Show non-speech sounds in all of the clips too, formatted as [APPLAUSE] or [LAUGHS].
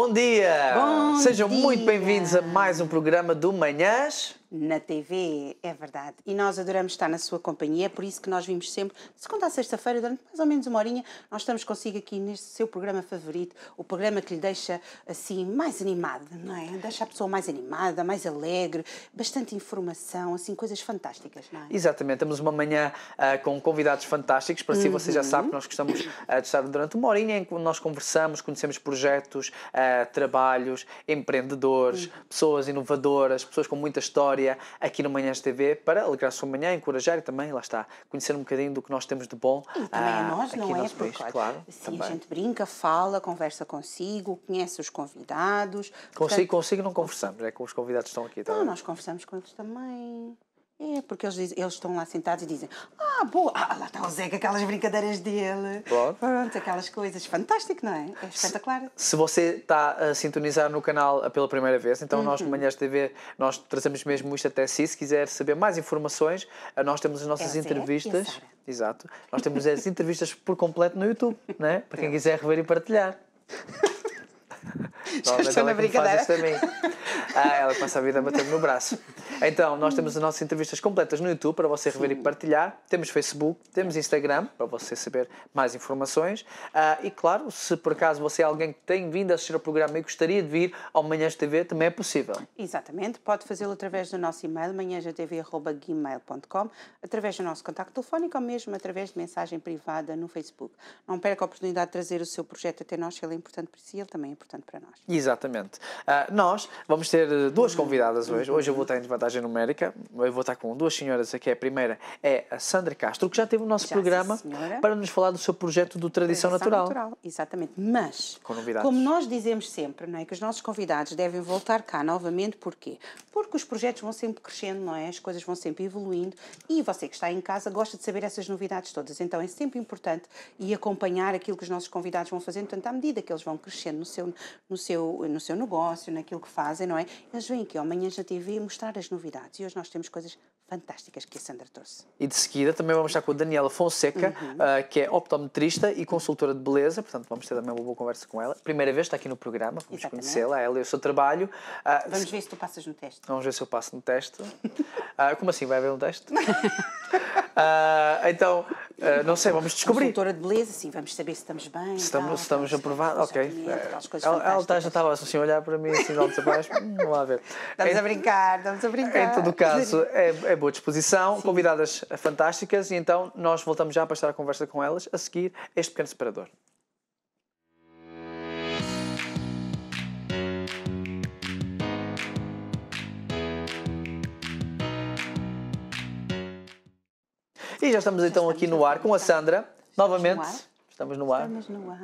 Bom dia! Bom Sejam dia. muito bem-vindos a mais um programa do Manhãs na TV, é verdade. E nós adoramos estar na sua companhia, é por isso que nós vimos sempre, de segunda a sexta-feira, durante mais ou menos uma horinha, nós estamos consigo aqui neste seu programa favorito, o programa que lhe deixa assim mais animado, não é? Deixa a pessoa mais animada, mais alegre, bastante informação, assim, coisas fantásticas, não é? Exatamente, temos uma manhã uh, com convidados fantásticos, para uhum. si você já sabe uhum. que nós gostamos uh, de estar durante uma horinha em que nós conversamos, conhecemos projetos, uh, trabalhos, empreendedores, uhum. pessoas inovadoras, pessoas com muita história aqui no Manhãs TV para alegrar a sua manhã, encorajar e também, lá está, conhecer um bocadinho do que nós temos de bom. E também a nós, não é? Porque, país, claro, sim, também. a gente brinca, fala, conversa consigo, conhece os convidados. Consigo, portanto, consigo não conversamos, é que os convidados estão aqui também. Não, nós conversamos com eles também. É, porque eles, dizem, eles estão lá sentados e dizem: Ah, boa, ah, lá está o Zeca, aquelas brincadeiras dele. Claro. Pronto, aquelas coisas. Fantástico, não é? É espetacular. Se, se você está a sintonizar no canal ah, pela primeira vez, então uhum. nós, no Manhãs TV, nós trazemos mesmo isto até si. Se quiser saber mais informações, ah, nós temos as nossas é entrevistas. É Exato. Nós temos as entrevistas por completo no YouTube, não é? Para quem quiser rever e partilhar. [LAUGHS] Já estou é na brincadeira. também. Ah, ela passa a vida a é bater no braço. Então, nós temos as nossas entrevistas completas no YouTube para você rever e partilhar. Temos Facebook, temos Instagram para você saber mais informações. Ah, e claro, se por acaso você é alguém que tem vindo a assistir ao programa e gostaria de vir ao Manhãs TV, também é possível. Exatamente, pode fazê-lo através do nosso e-mail, manhãsatv.com, através do nosso contacto telefónico ou mesmo através de mensagem privada no Facebook. Não perca a oportunidade de trazer o seu projeto até nós, ele é importante para si, ele também é importante para nós. Exatamente. Uh, nós vamos ter eh, duas convidadas hoje. Hoje eu vou estar em desvantagem numérica. Eu vou estar com duas senhoras aqui. A primeira é a Sandra Castro, que já teve o nosso já programa para nos falar do seu projeto do Tradição, Tradição Natural. Natural. Exatamente. Mas, com como nós dizemos sempre, não é, que os nossos convidados devem voltar cá novamente. Porquê? Porque os projetos vão sempre crescendo, não é? As coisas vão sempre evoluindo. E você que está em casa gosta de saber essas novidades todas. Então é sempre importante e acompanhar aquilo que os nossos convidados vão fazendo. Portanto, à medida que eles vão crescendo no seu, no seu seu, no seu negócio, naquilo que fazem, não é? Eles vêm aqui amanhã já já TV mostrar as novidades e hoje nós temos coisas fantásticas que a Sandra trouxe. E de seguida também vamos estar com a Daniela Fonseca, uhum. uh, que é optometrista e consultora de beleza, portanto vamos ter também uma boa conversa com ela. Primeira vez está aqui no programa, vamos conhecê-la, ela e o seu trabalho. Uh, vamos se... ver se tu passas no teste. Vamos ver se eu passo no teste. Uh, como assim? Vai haver um teste? [LAUGHS] Uh, então, uh, não sei, vamos descobrir. Consultora de beleza, sim, vamos saber se estamos bem. Se estamos, tal, se estamos aprovados, ok. É, ela, ela tá, já estava assim a olhar para mim, assim, de altos abaixo, vamos lá hum, ver. Estamos a brincar, estamos a brincar. Em todo caso, [LAUGHS] é, é boa disposição, sim. convidadas fantásticas, e então nós voltamos já para estar a conversa com elas a seguir este pequeno separador. E já estamos já então estamos aqui no ar com a Sandra, novamente. No estamos no ar. Estamos no ar.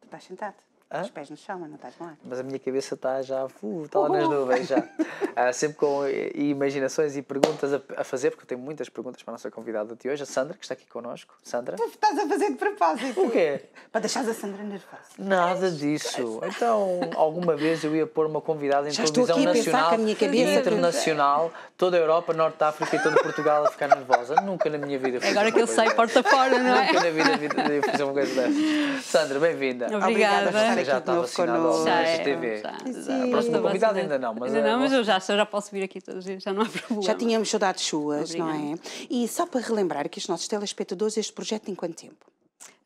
Tu estás sentado. Hã? Os pés no chão, mas não estás no ar. Mas a minha cabeça está já, uh, está lá nas nuvens já. uh, [LAUGHS] sempre com imaginações e perguntas a, a, fazer, porque eu tenho muitas perguntas para a nossa convidada de hoje, a Sandra, que está aqui connosco. Sandra? Tu estás a fazer de propósito. O quê? Para deixar a Sandra nervosa. Nada disso. Então, alguma vez eu ia pôr uma convidada em já televisão nacional e internacional, toda a Europa, Norte de África e todo Portugal a ficar nervosa. Nunca na minha vida fiz Agora que eu sei, porta fora, não é? Nunca na vida, vida fiz uma coisa dessa. Sandra, bem-vinda. Obrigada. Obrigada já estava tá assinado já é, TV. A próxima convidada ainda não, mas... Ainda não, mas eu já, já posso vir aqui todos os dias, já não há problema. Já tínhamos saudades suas, Obrigada. não é? E só para relembrar que os nossos telespectadores, este projeto tem quanto tempo?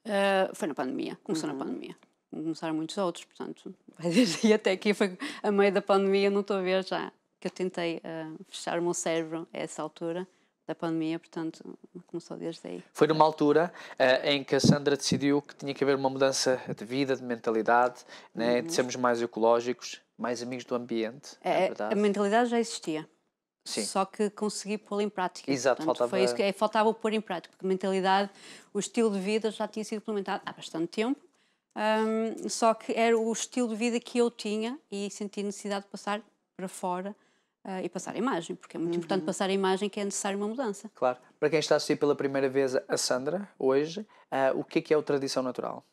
Uh, foi na pandemia, começou uhum. na pandemia. Começaram muitos outros, portanto, [LAUGHS] e desde aí até aqui, foi a meio da pandemia, não estou a ver já, que eu tentei uh, fechar o meu cérebro a essa altura da pandemia, portanto, começou desde aí. Foi numa altura uh, em que a Sandra decidiu que tinha que haver uma mudança de vida, de mentalidade, né? Uhum. de sermos mais ecológicos, mais amigos do ambiente. É, é a mentalidade já existia. Sim. Só que consegui pô-la em prática. Exato, portanto, faltava... Foi isso que é, faltava pôr em prática, porque a mentalidade, o estilo de vida já tinha sido implementado há bastante tempo, um, só que era o estilo de vida que eu tinha e senti necessidade de passar para fora Uh, e passar a imagem, porque é muito uhum. importante passar a imagem que é necessário uma mudança. Claro. Para quem está a assistir pela primeira vez a Sandra, hoje, uh, o que é que é o tradição natural?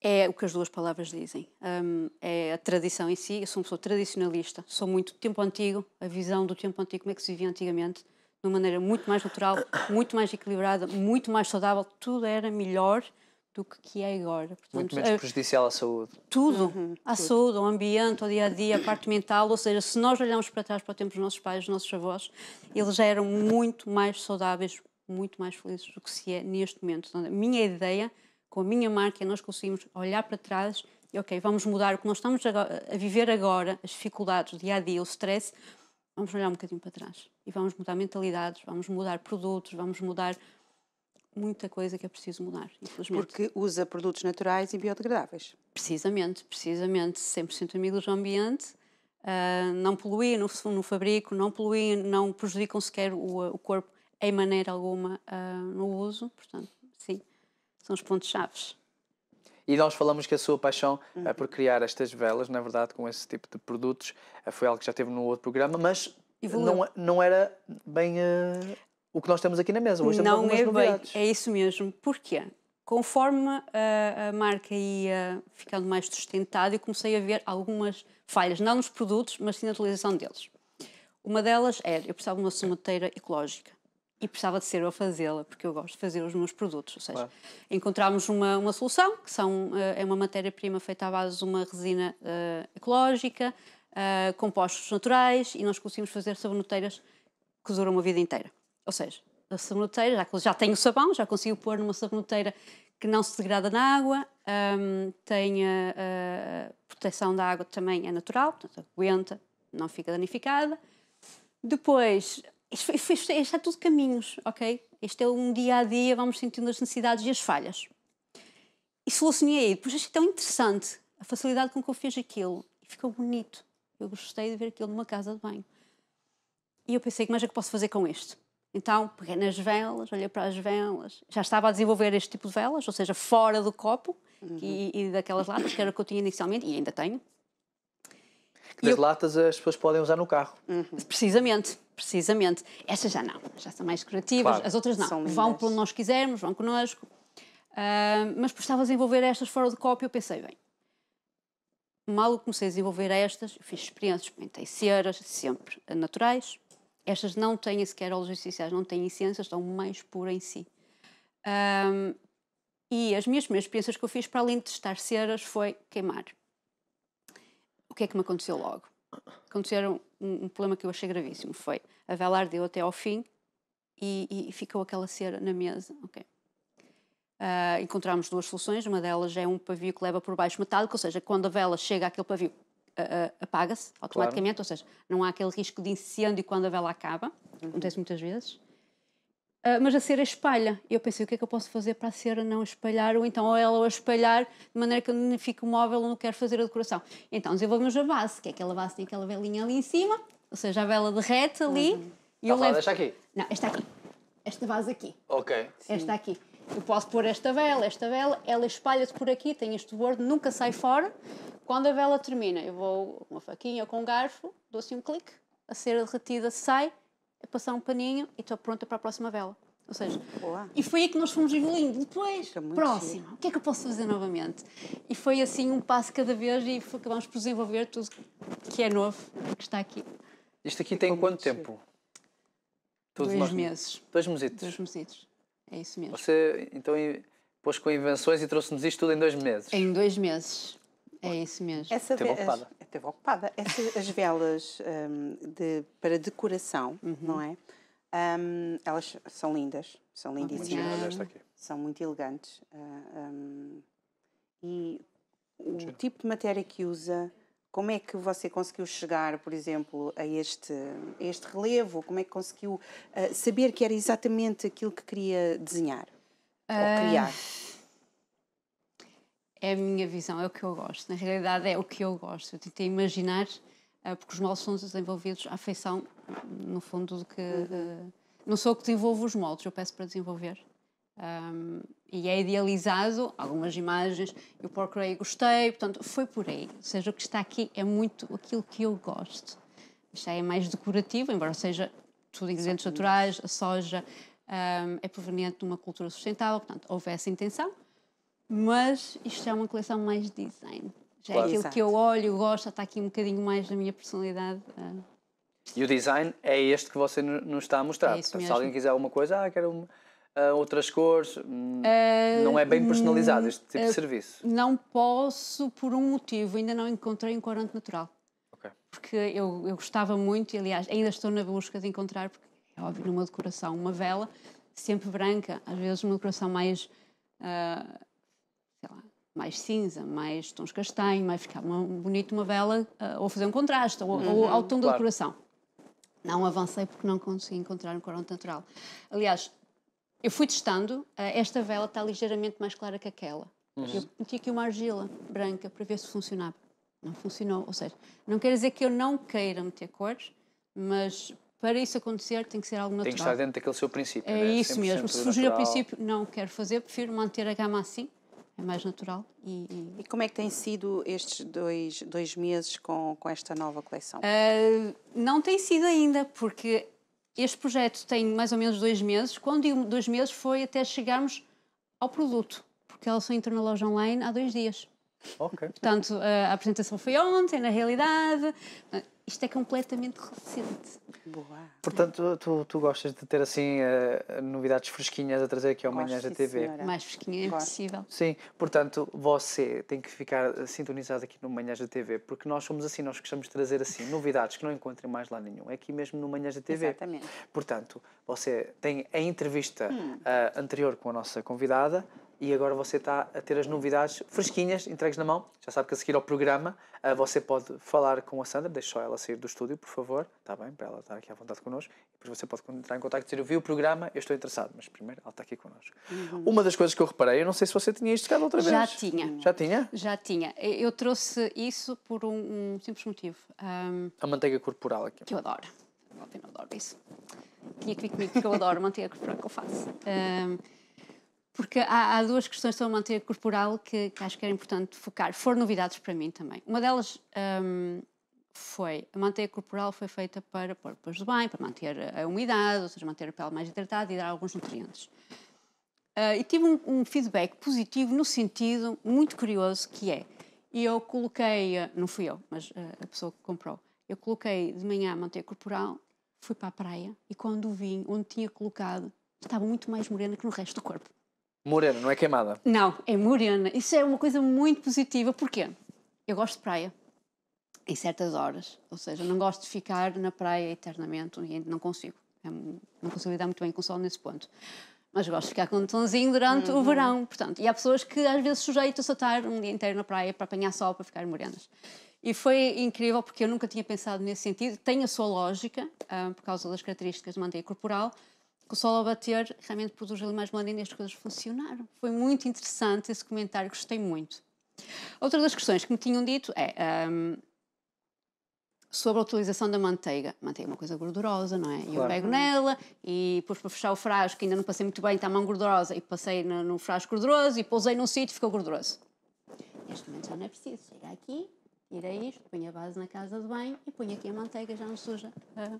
É o que as duas palavras dizem. Um, é a tradição em si, eu sou uma pessoa tradicionalista, sou muito do tempo antigo, a visão do tempo antigo, como é que se vivia antigamente, de uma maneira muito mais natural, muito mais equilibrada, muito mais saudável, tudo era melhor do que, que é agora. Portanto, Muito menos prejudicial à saúde. Tudo. Uhum, à tudo. saúde, ao ambiente, ao dia a dia, à parte mental. Ou seja, se nós olharmos para trás para o tempo dos nossos pais, dos nossos avós, eles já eram muito mais saudáveis, muito mais felizes do que se é neste momento. Então, a minha ideia, com a minha marca, é nós conseguimos olhar para trás e, ok, vamos mudar o que nós estamos a viver agora, as dificuldades, o dia a dia, o stress. Vamos olhar um bocadinho para trás e vamos mudar mentalidades, vamos mudar produtos, vamos mudar muita coisa que é preciso mudar, infelizmente. Porque usa produtos naturais e biodegradáveis. Precisamente, precisamente. 100% amigos do ambiente, uh, não poluir no, no, fabrico, não poluir, não prejudicam sequer o, o corpo em maneira alguma uh, no uso. Portanto, sim, são os pontos-chave. E nós falamos que a sua paixão ah, uhum. por criar estas velas, na verdade, com esse tipo de produtos, foi algo que já teve no outro programa, mas não, não era bem o que nós temos aqui na mesa. Hoje não algumas é Bem, é isso mesmo. Porquê? Conforme a, eh, a marca ia ficando mais sustentada, eu comecei a ver algumas falhas, não nos produtos, mas sim na utilização deles. Uma delas era, é, eu precisava de uma somateira ecológica e precisava de ser eu a fazê-la, porque eu gosto de fazer os meus produtos. Ou seja, claro. encontramos uma, uma solução, que são, eh, é uma matéria-prima feita à base de uma resina uh, ecológica, uh, compostos naturais, e nós conseguimos fazer saboneteiras que duram uma vida inteira. Ou seja, a saboneteira, já, já tenho sabão, já consigo pôr numa saboneteira que não se degrada na água, um, tem a, a, proteção da água também é natural, portanto aguenta, não fica danificada. Depois, isto, é tudo caminhos, ok? Este é um dia a dia, vamos sentindo as necessidades e as falhas. E solucionei, depois achei tão interessante a facilidade com que eu fiz aquilo e ficou bonito. Eu gostei de ver aquilo numa casa de banho. E eu pensei, mas é que posso fazer com isto? Então peguei nas velas, olhei para as velas. Já estava a desenvolver este tipo de velas, ou seja, fora do copo uhum. e, e, daquelas latas que era o que eu tinha inicialmente e ainda tenho. Que das eu... latas as pessoas podem usar no carro. Uhum. Precisamente, precisamente. Estas já não, já são mais decorativas, claro. as outras não. Vão para onde nós quisermos, vão connosco. Uh, mas estava a desenvolver estas fora do copo eu pensei, bem, mal comecei a desenvolver estas, fiz experiências, experimentei ceras, sempre naturais, estas não têm sequer olhos essenciais, não têm essências, estão mais pura em si. Um, e as minhas primeiras experiências que eu fiz, para além de testar ceras, foi queimar. O que é que me aconteceu logo? Aconteceu um, um problema que eu achei gravíssimo. Foi a vela ardeu até ao fim e, e, ficou aquela cera na mesa. Ok. Uh, encontramos duas soluções. Uma delas é um pavio que leva por baixo metálico, ou seja, quando a vela chega àquele pavio, apaga-se automaticamente, claro. ou seja, não há aquele risco de incêndio quando a vela acaba, uhum. acontece muitas vezes. Uh, mas a cera espalha. E eu pensei, o que é que eu posso fazer para a cera não espalhar? Ou então ou ela ou espalhar de maneira que não fique móvel, não quero fazer a decoração. Então desenvolvemos a base, que é aquela base que tem aquela velinha ali em cima, ou seja, a vela derrete ali. Uhum. E eu levo... Esta aqui? Não, esta aqui. Esta base aqui. Ok. Esta Sim. aqui. Eu posso pôr esta vela, esta vela, ela espalha-se por aqui, tem este bordo, nunca sai fora. Quando a vela termina, eu vou com uma faquinha ou com um garfo, dou assim um clique, a cera derretida sai, é passar um paninho e estou pronta para a próxima vela. Ou seja, e foi aí que nós fomos evoluindo. Depois, próximo, o que é que eu posso fazer novamente? E foi assim um passo cada vez e acabamos por desenvolver tudo que é novo, que está aqui. Isto aqui tem quanto tempo? Dois meses. Dois mesitos. Dois mesitos. É isso mesmo. Você, então, pôs com invenções e trouxe-nos isto tudo em dois meses? Em dois meses. É isso mesmo. Essa esteve ocupada. As, esteve ocupada. Essa, as velas um, de, para decoração, uhum. não é? Um, elas são lindas, são lindíssimas. são muito elegantes. Uh, ah, um, e o tipo de matéria que usa como é que você conseguiu chegar, por exemplo, a este, a este relevo? Como é que conseguiu uh, saber que era exatamente aquilo que queria desenhar uh, ou ah, criar? É a minha visão, é o que eu gosto. Na realidade, é o que eu gosto. Eu tentei imaginar, ah, porque os moldes são desenvolvidos à feição, no fundo, do que. Uhum. não sou eu que desenvolvo os moldes, eu peço para desenvolver. Um, e é idealizado algumas imagens eu procurei gostei portanto foi por aí ou seja o que está aqui é muito aquilo que eu gosto isto é mais decorativo embora seja tudo ingredientes naturais a soja um, é proveniente de uma cultura sustentável portanto houve essa intenção mas isto é uma coleção mais design já é aquilo Exato. que eu olho gosto está aqui um bocadinho mais da minha personalidade ah. e o design é este que você nos está a mostrar é portanto, se alguém quiser alguma coisa ah quero uma uh, outras cores. Uh, não é bem personalizado este tipo uh, de eh, serviço. Não posso por um motivo, ainda não encontrei um corante natural. Okay. Porque eu, eu gostava muito, e aliás, ainda estou na busca de encontrar, porque é óbvio, numa decoração, uma vela sempre branca, às vezes uma decoração mais. Ah, sei lá, mais cinza, mais tons castanho, mais ficar uma, bonito uma vela, ah, ou fazer um contraste, ou, uhum, ou ao tom claro. da decoração. Não avancei porque não consegui encontrar um corante natural. Aliás, eu fui testando, eh, esta vela está ligeiramente mais clara que aquela. Uhum. Eu meti aqui uma argila branca para ver se funcionava. Não funcionou, ou seja, não quer dizer que eu não queira meter cores, mas para isso acontecer tem que ser algo natural. Tem que estar dentro daquele seu princípio. É né? isso mesmo. Se surgir natural. princípio, não quero fazer, prefiro manter a gama assim, é mais natural. E, e... e como é que têm sido estes dois, dois meses com, com esta nova coleção? Uh, não tem sido ainda, porque este projeto tem mais ou menos dois meses. Quando digo dois meses foi até chegarmos ao produto, porque ela só entrou na loja online há dois dias. Ok. Portanto, a apresentação foi ontem, na realidade isto é completamente recente. Boa. Portanto, tu, tu gostas de ter assim uh, novidades fresquinhas a trazer aqui ao Manhãs da TV. Senhora. Mais fresquinha é possível. Sim, portanto, você tem que ficar eh, sintonizado aqui no Manhãs da TV, porque nós somos assim, nós gostamos de trazer assim novidades que não encontrem mais lá nenhum, é aqui mesmo no Manhãs da TV. Exatamente. Portanto, você tem a entrevista hum. uh, anterior com a nossa convidada, e agora você está a ter as novidades fresquinhas, entregues na mão. Já sabe que a seguir ao programa eh, você pode falar com a Sandra, deixe só ela sair do estúdio, por favor, está bem, para ela estar aqui à vontade connosco. depois você pode entrar em contato e dizer: Eu vi o programa, eu estou interessado, mas primeiro ela está aqui connosco. Uhum. Uma das coisas que eu reparei, eu não sei se você tinha isto cá outra vez. Já tinha. Já tinha? Já tinha. Eu trouxe isso por um, um simples motivo: um... a manteiga corporal aqui. Que eu adoro. Eu adoro isso. Tinha que vir comigo, porque eu adoro manteiga corporal que eu faço. Um porque há, há, duas questões sobre a manteiga corporal que, que, acho que era importante focar. Foram novidades para mim também. Uma delas hum, foi, a manteiga corporal foi feita para pôr depois do banho, para manter a umidade, ou seja, manter a pele mais hidratada e dar alguns nutrientes. Uh, e tive um, um, feedback positivo no sentido muito curioso que é, e eu coloquei, ah, não fui eu, mas ah, a pessoa que comprou, eu coloquei de manhã a manteiga corporal, fui para a praia e quando vim onde tinha colocado, estava muito mais morena que no resto do corpo. Morena, não é queimada? Não, é morena. Isso é uma coisa muito positiva. Porquê? Eu gosto de praia em certas horas. Ou seja, não gosto de ficar na praia eternamente e não consigo. É não consigo lidar muito bem com o sol nesse ponto. Mas gosto de ficar com um tonzinho durante uhum. o verão, portanto. E há pessoas que às vezes sujeitam-se a estar um dia inteiro na praia para apanhar sol, para ficar morenas. E foi incrível porque eu nunca tinha pensado nesse sentido. Tem a sua lógica, ah, por causa das características de manteiga corporal, o sol ao bater realmente produz ali mais melanina e as coisas funcionaram. Foi muito interessante esse comentário, gostei muito. Outra das questões que me tinham dito é um, sobre a utilização da manteiga. manteiga é uma coisa gordurosa, não é? Claro. Eu pego nela e pus para fechar o frasco, ainda não passei muito bem, está a mão gordurosa, e passei no, no frasco gorduroso e pousei num sítio e ficou gorduroso. Neste momento já não é preciso. Chega aqui, tira isto, põe a base na casa de banho e põe aqui a manteiga, já não suja. Ah.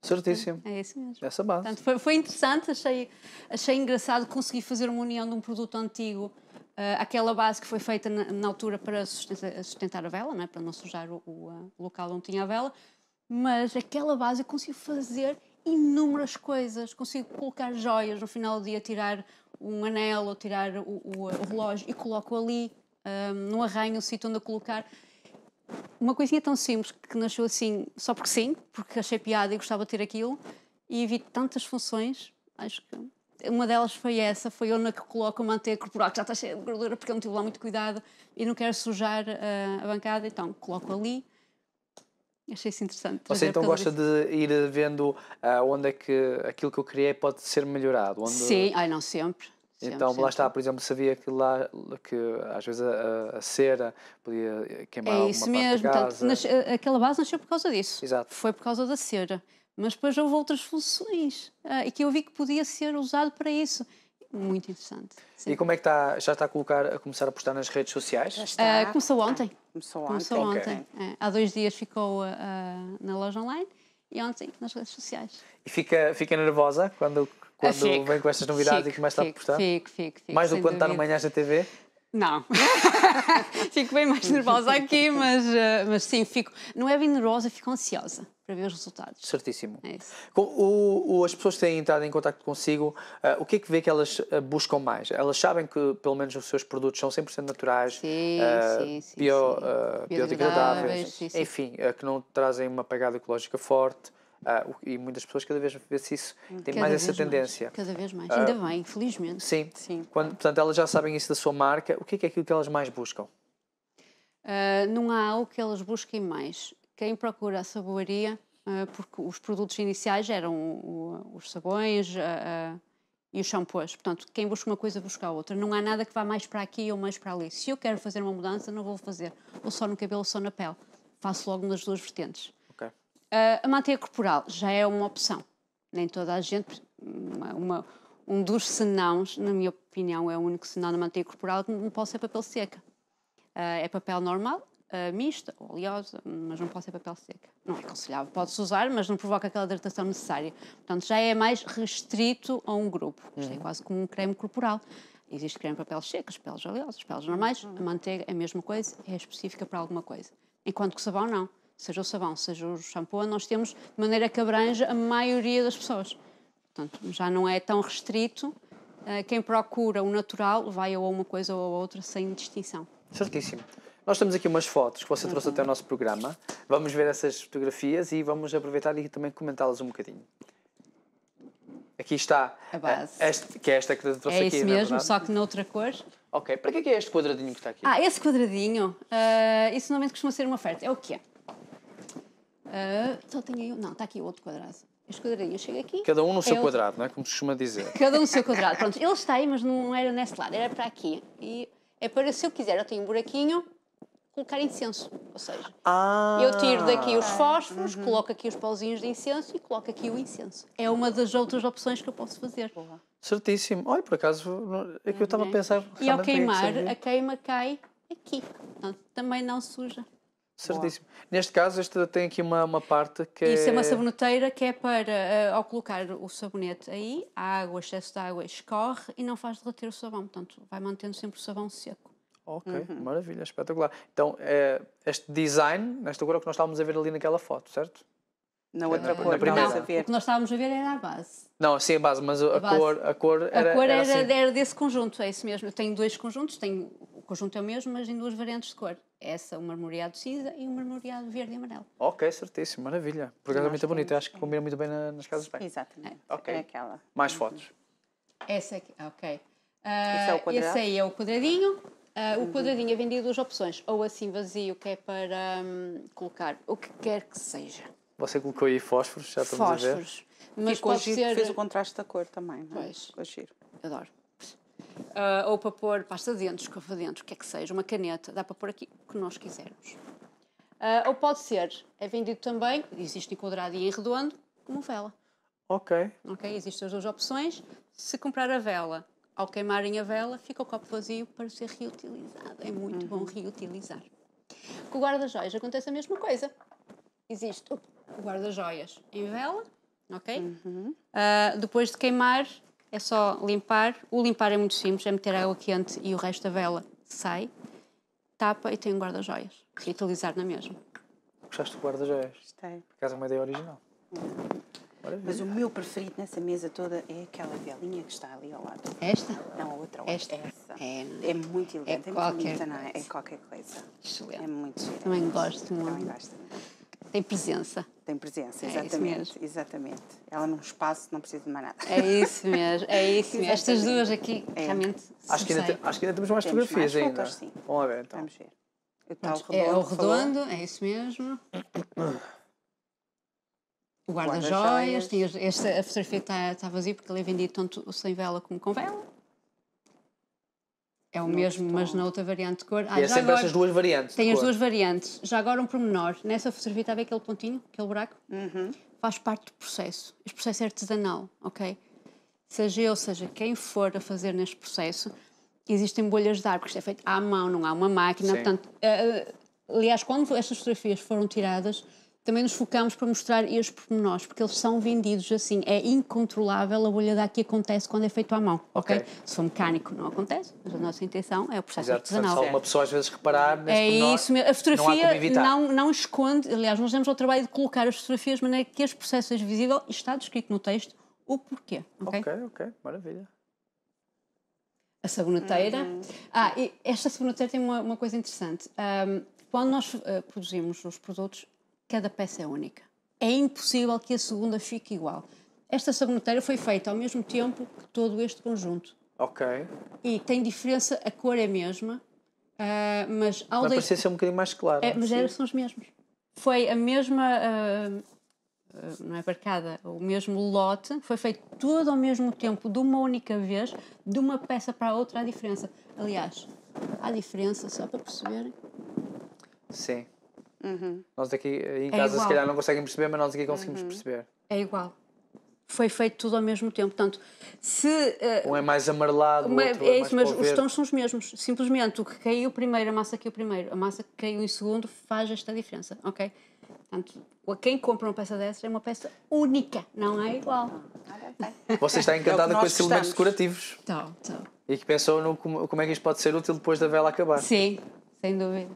Certíssimo. É, isso é mesmo. Essa base. Portanto, foi, foi, interessante, achei, achei engraçado conseguir fazer uma união de um produto antigo, uh, eh, aquela base que foi feita na, na altura para sustentar, sustentar, a vela, não é? para não sujar o, o, eh, local onde tinha a vela, mas aquela base eu consigo fazer inúmeras coisas, consigo colocar joias no final do dia, tirar um anel ou tirar o, o, o relógio e coloco ali, eh, um, no arranho, o sítio onde eu colocar uma coisinha tão simples que nasceu assim só porque sim, porque achei piada e gostava de ter aquilo e vi tantas funções, acho que uma delas foi essa, foi eu na que coloco a manteiga corporal, que já está cheia de gordura porque eu não tive lá muito cuidado e não quero sujar a, eh, a bancada, então coloco ali. Achei isso interessante. Você então gosta de ir vendo uh, onde é que aquilo que eu criei pode ser melhorado? Onde... Sim, ai não, sempre então, lá está, por exemplo, sabia que lá que às vezes a, a cera podia queimar é isso alguma mesmo. parte aquela base nasceu por causa disso. Exato. Foi por causa da cera. Mas depois houve outras funções uh, ah, e que eu vi que podia ser usado para isso. Muito interessante. E como é que está? Já está a colocar, a começar a postar nas redes sociais? Uh, começou ontem. Começou ontem. Começou ontem. Okay. É, há dois dias ficou uh, na loja online e ontem nas redes sociais. E fica, fica nervosa quando quando fico, vem com estas novidades fico, e começa fico, a apostar? Fico, fico, fico. Mais do que quando está no Manhãs da TV? Não. [LAUGHS] fico bem mais nervosa aqui, mas, eh, mas sim, fico. Não é bem nervosa, fico ansiosa para ver os resultados. Certíssimo. É isso. O, o, as pessoas que têm entrado em contato consigo, uh, o que é que vê que elas eh, buscam mais? Elas sabem que, pelo menos, os seus produtos são 100% naturais, biodegradáveis, enfim, que não trazem uma pegada ecológica forte. Uh, e muitas pessoas cada vez vê-se isso, tem cada mais essa tendência. Mais, cada vez mais, uh, ainda bem, felizmente. Sim. sim. Quando, portanto, elas já sabem isso da sua marca, o que é, que é aquilo que elas mais buscam? Uh, não há algo que elas busquem mais. Quem procura a saboaria, porque os produtos iniciais eram o, o, os sabões e os shampoos. Portanto, quem busca uma coisa, busca a outra. Não há nada que vá mais para aqui ou mais para ali. Se eu quero fazer uma mudança, não vou fazer. Ou só no cabelo ou só na pele. Faço logo nas duas vertentes. Uh, a manteiga corporal já é uma opção. Nem toda a gente. Uma, uma, um dos senãos, na minha opinião, é o único senão na manteiga corporal que não pode ser papel seca. Uh, é papel normal, uh, ah, mista, oleosa, mas não pode ser papel seca. Não é aconselhável. Pode-se usar, mas não provoca aquela hidratação necessária. Portanto, já é mais restrito a um grupo. Isto é uhum. é quase como um creme corporal. Existe creme para peles secas, peles oleosas, peles normais. Uhum. A manteiga é a mesma coisa, é específica para alguma coisa. Enquanto que o sabão não seja o sabão, seja o shampoo, nós temos de maneira que abrange a maioria das pessoas. Portanto, já não é tão restrito. Eh, quem procura o natural vai ou a uma coisa ou a outra sem distinção. Certíssimo. Nós temos aqui umas fotos que você uhum. trouxe até o nosso programa. Vamos ver essas fotografias e vamos aproveitar e também comentá-las um bocadinho. Aqui está a base. Eh, este, que é esta que eu trouxe é aqui. É isso mesmo, só que noutra cor. Ok, para que é este quadradinho que está aqui? Ah, esse quadradinho, uh, isso normalmente costuma ser uma oferta. É o quê? Ah, só tenho aí um. Não, está aqui o outro quadrado. Este quadradinho chega aqui. Cada um no é seu outro... quadrado, não é? Como se costuma dizer. Cada um no seu quadrado. Pronto, ele está aí, mas não era nesse lado, era para aqui. E é para se eu quiser, eu tenho um buraquinho, colocar incenso. Ou seja, ah, eu tiro daqui os fósforos, uhum. coloco aqui os pauzinhos de incenso e coloco aqui o incenso. É uma das outras opções que eu posso fazer. Certíssimo. Olha, por acaso, é que eu estava a pensar. E ao queimar, a queima cai aqui. Também não suja. Certíssimo. Boa. Neste caso, esta tem aqui uma, uma parte que Isso é... é uma saboneteira que é para, uh, ao colocar o sabonete aí, a água, o excesso de água escorre e não faz derreter o sabão. Portanto, vai mantendo sempre o sabão seco. Ok, uhum. maravilha, espetacular. Então, é, este design, nesta cor, é o que nós estávamos a ver ali naquela foto, certo? Na outra é, cor, na primeira. Não, o que nós estávamos a ver era a base. Não, sim, a base, mas a, a base. cor, a cor era. A cor era, era, assim. era desse conjunto, é isso mesmo. Eu tenho dois conjuntos, tenho, o conjunto é o mesmo, mas em duas variantes de cor essa, um marmoreado cinza e um marmoreado verde e amarelo. Ok, certíssimo, maravilha. Porque acaso é muito bonito, acho que combina muito bem na, nas casas de banho. Exatamente, ok é aquela. Mais fotos. Essa aqui, ok. Uh, esse, é o quadrado? esse aí é o quadradinho. Uh, O quadradinho é vendido duas opções, ou assim vazio, que é para um, colocar o que quer que seja. Você colocou aí fósforos, já estamos fósforos. a ver. Fósforos. Mas com pode giro, ser... fez o contraste da cor também, não é? Pois. Ficou giro. Adoro. Uh, ou para pôr pasta de dentes, escova de dentes, o que é que seja, uma caneta, dá para pôr aqui o que nós quisermos. Uh, ou pode ser, é vendido também, existe em quadrado e em redondo, como vela. Ok. Ok, existem as duas opções. Se comprar a vela, ao queimarem a vela, fica o copo vazio para ser reutilizado. É muito uhum. bom reutilizar. Com o guarda-joias acontece a mesma coisa. Existe o guarda-joias em vela, ok? Uhum. Uh, depois de queimar, é só limpar. O limpar é muito simples, é meter água quente e o resto da vela sai, tapa e tem um guarda-joias. utilizar na mesma. Gostaste do guarda-joias? Gostei. Por acaso é uma ideia original. Mas o meu preferido nessa mesa toda é aquela velinha que está ali ao lado. Esta? Não, a outra. Esta. Essa. É, é muito é elegante. É, é, qualquer não é? É qualquer coisa. Excelente. É muito giro. Também gosto muito. Também gosto. Tem presença. Tem presença, é exatamente. É exatamente. Ela num espaço não precisa de mais nada. É isso mesmo, é [LAUGHS] isso mesmo. Estas duas aqui é. realmente. Acho que, ainda, acho que ainda temos mais temos fotografias mais fotos, ainda. Sim. Vamos ver então. Vamos ver. O tal redondo, é o redondo, é isso mesmo. O guarda-joias, guarda, esta a fotografia está, tá, está vazia porque ele é vendido tanto sem vela como com vela. É o mesmo, mas na outra variante de cor. Ah, é sempre agora, essas duas variantes. Tem as duas variantes. Já agora um pormenor. Nessa fotografia está a ver aquele pontinho, aquele buraco? Uhum. Faz parte do processo. Este processo é artesanal, ok? Seja eu, seja quem for a fazer neste processo, existem bolhas de ar, porque isto é feito à mão, não há uma máquina. Sim. Portanto, eh, eh, aliás, quando estas fotografias foram tiradas, também nos focamos para mostrar estes pormenores, porque eles são vendidos assim. É incontrolável a bolha que acontece quando é feito à mão, ok? okay. Se for mecânico, não acontece, mas a nossa intenção é o processo Exato, artesanal. Só uma pessoa às vezes reparar neste É pormenor, isso mesmo. A fotografia não, não, não, esconde, aliás, nós demos ao trabalho de colocar as fotografias de maneira que este processo seja visível e está descrito no texto o porquê, ok? Ok, ok, maravilha a saboneteira. Uhum. Ah, esta saboneteira tem uma, uma coisa interessante. Um, quando nós uh, produzimos os produtos, cada peça é única. É impossível que a segunda fique igual. Esta saboneteira foi feita ao mesmo tempo que todo este conjunto. Ok. E tem diferença, a cor é a mesma, uh, mas ao A parecer ser um bocadinho mais claro. É, é mas é, eram, são os mesmos. Foi a mesma, uh, não é barcada, o mesmo lote, foi feito tudo ao mesmo tempo, de uma única vez, de uma peça para a outra, há diferença. Aliás, há diferença, só para perceberem. Sim. Uhum. Nós aqui eh, em é casa, é se calhar, não conseguem perceber, mas nós aqui conseguimos uhum. perceber. É igual. Foi feito tudo ao mesmo tempo. Portanto, se. Uh, um é mais amarelado, uma, o outro é, é isso, mas os tons são os mesmos. Simplesmente o que caiu primeiro, a massa caiu primeiro, a massa que caiu em segundo faz esta diferença, ok? Portanto, quem compra uma peça dessas é uma peça única, não é igual. Você está é encantada é com esses elementos decorativos. Estou, estou. E que pensou no como, como é que isto pode ser útil depois da vela acabar. Sim, sem dúvida.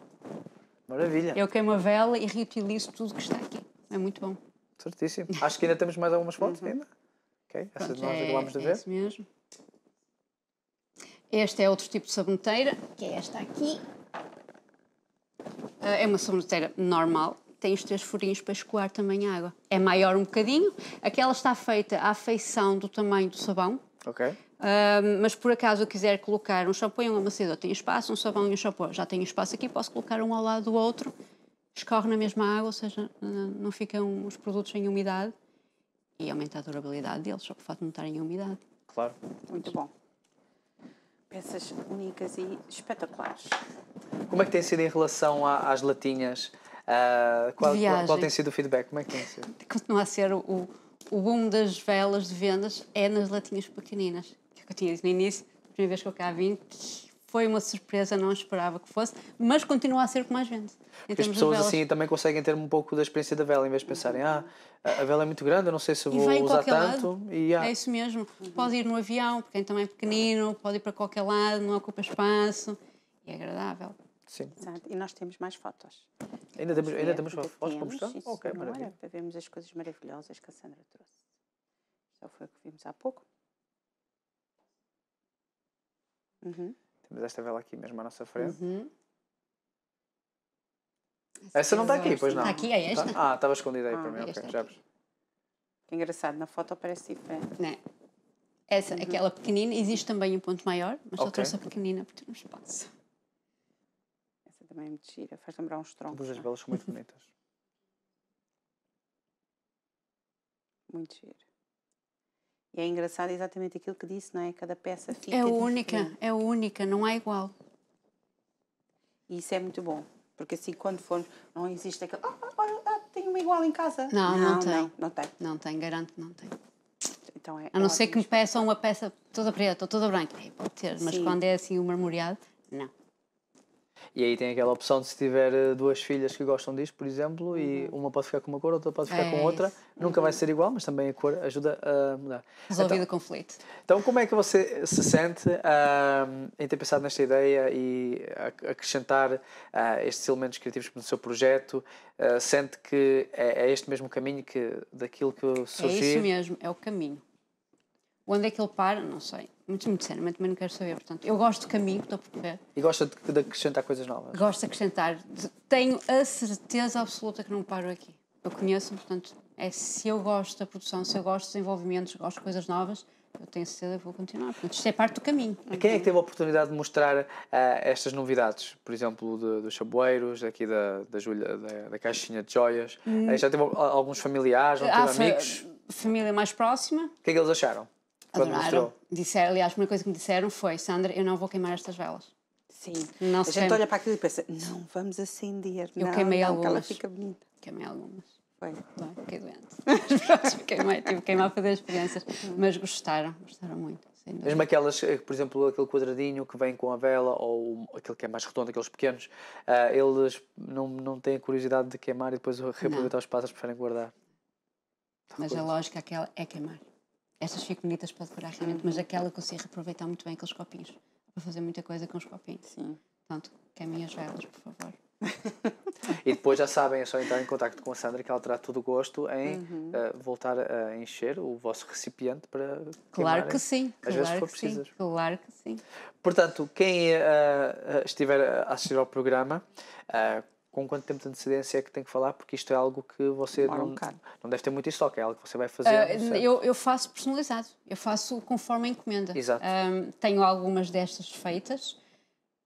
Maravilha. Eu queimo a vela e reutilizo tudo que está aqui. É muito bom. Certíssimo. Acho que ainda temos mais algumas fotos uhum. ainda. Ok, essas Pronto, nós é, acabámos de ver. É isso mesmo. Este é outro tipo de saboneteira, que é esta aqui. Ah, é uma saboneteira normal, tem os três furinhos para escoar também a água. É maior um bocadinho. Aquela está feita à feição do tamanho do sabão. Ok mas por acaso eu quiser colocar um shampoo e um amaciador, tenho espaço, um sabão e um shampoo, já tenho espaço aqui, posso colocar um ao lado do outro, escorre na mesma água, ou seja, não ficam os produtos em umidade e aumenta a durabilidade deles, só por fato de não estarem em umidade. Claro. Muito bom. Peças únicas e espetaculares. Como é que tem sido em relação às latinhas? Uh, qual, qual, qual, tem sido o feedback? Como é que tem sido? [LAUGHS] Continua a ser o, o boom das velas de vendas é nas latinhas pequeninas que eu tinha dito no início, a primeira vez que eu cá vim, foi uma surpresa, não esperava que fosse, mas continua a ser o que mais vende. As pessoas assim também conseguem ter um pouco da experiência da vela, em vez de pensarem, ah, a vela é muito grande, eu não sei se vou usar tanto. E, ah. É isso mesmo. Pode ir no avião, porque então é pequenino, pode ir para qualquer lado, não ocupa espaço e é agradável. Sim. Exato. E nós temos mais fotos. Ainda temos, ainda temos fotos para mostrar? Ok, maravilha. Para vermos as coisas maravilhosas que a Sandra trouxe. Só foi o que vimos há pouco. Uhum. Temos esta vela aqui mesmo à nossa frente. Uhum. Essa, Essa não está aqui, pois não? Está aqui, é esta? Tá. Ah, estava escondida aí ah, para mim, é ok. Já engraçado, na foto parece diferente. Não é? Essa, uhum. aquela pequenina, existe também um ponto maior, mas okay. só trouxe a pequenina porque não espaço. Essa também é muito gira, faz lembrar uns troncos. Todas as né? velas são muito bonitas. [LAUGHS] Muito gira. E é engraçado exatamente aquilo que disse, não é? Cada peça é fica. É única, diferente. é única, não há igual. E isso é muito bom, porque assim quando formos, não existe aquele. Ah, oh, oh, tenho uma igual em casa. Não, não, não tem. Não, não tem. Não tem, garanto que não tem. Então é, a não é ser que me peçam uma peça toda preta ou toda branca. pode ter, mas Sim. quando é assim o um marmoreado, não. E aí tem aquela opção de se tiver eh, duas filhas que gostam disto, por exemplo, uhum. e uma pode ficar com uma cor, outra pode ficar é com outra. Isso. Nunca uhum. vai ser igual, mas também a cor ajuda a mudar. Resolvido então, o conflito. Então, como é que você se sente uh, em ter pensado nesta ideia e acrescentar uh, estes elementos criativos no seu projeto? Uh, sente que é, é, este mesmo caminho que daquilo que surgiu? É isso mesmo, é o caminho. Onde é que ele para? Não sei. Muito, muito sinceramente, mas não quero saber. Portanto, eu gosto do caminho estou a percorrer. E gosta de, de, acrescentar coisas novas? Gosto de acrescentar. Tenho a certeza absoluta que não paro aqui. Eu conheço-me, portanto, é se eu gosto da produção, se eu gosto dos envolvimentos, gosto de coisas novas, eu tenho certeza que vou continuar. Portanto, isto é parte do caminho. A quem é que teve a oportunidade de mostrar uh, estas novidades? Por exemplo, dos chaboeiros, aqui da, da, Julia, da, da, caixinha de joias. Hum. Uh, já teve alguns familiares, não ah, teve amigos? Família mais próxima. O que é que eles acharam? Adoraram. Disseram, aliás, a primeira coisa que me disseram foi: Sandra, eu não vou queimar estas velas. Sim. Não a gente queima. olha para aquilo e pensa: não, vamos acender. Eu não, queimei não, algumas. Que ela fica bonita. Queimei algumas. Foi. fiquei doente. [LAUGHS] Mas pronto, queimei, tive que queimar para fazer experiências. Uhum. Mas gostaram, gostaram muito. Mesmo aquelas, eh, por exemplo, aquele quadradinho que vem com a vela ou aquele que é mais redondo, aqueles pequenos, uh, eles não, não têm curiosidade de queimar e depois reaproveitar os espaço, eles preferem guardar. Mas a lógica aquela é, é queimar. Estas ficam bonitas para decorar realmente, mas aquela consigo aproveitar muito bem aqueles copinhos. Para fazer muita coisa com os copinhos. Sim. Portanto, queimem as velas, por favor. [LAUGHS] e depois já sabem, é só entrar em contato com a Sandra que ela terá todo o gosto em uhum. uh, voltar a encher o vosso recipiente para Claro que sim, às claro vezes for preciso. Claro que sim. Portanto, quem uh, estiver a assistir ao programa, uh, com quanto tempo de antecedência é que tem que falar, porque isto é algo que você não, não deve ter muito estoque, é algo que você vai fazer. Uh, eu, eu faço personalizado, eu faço conforme a encomenda. Exato. Um, ah, tenho algumas destas feitas,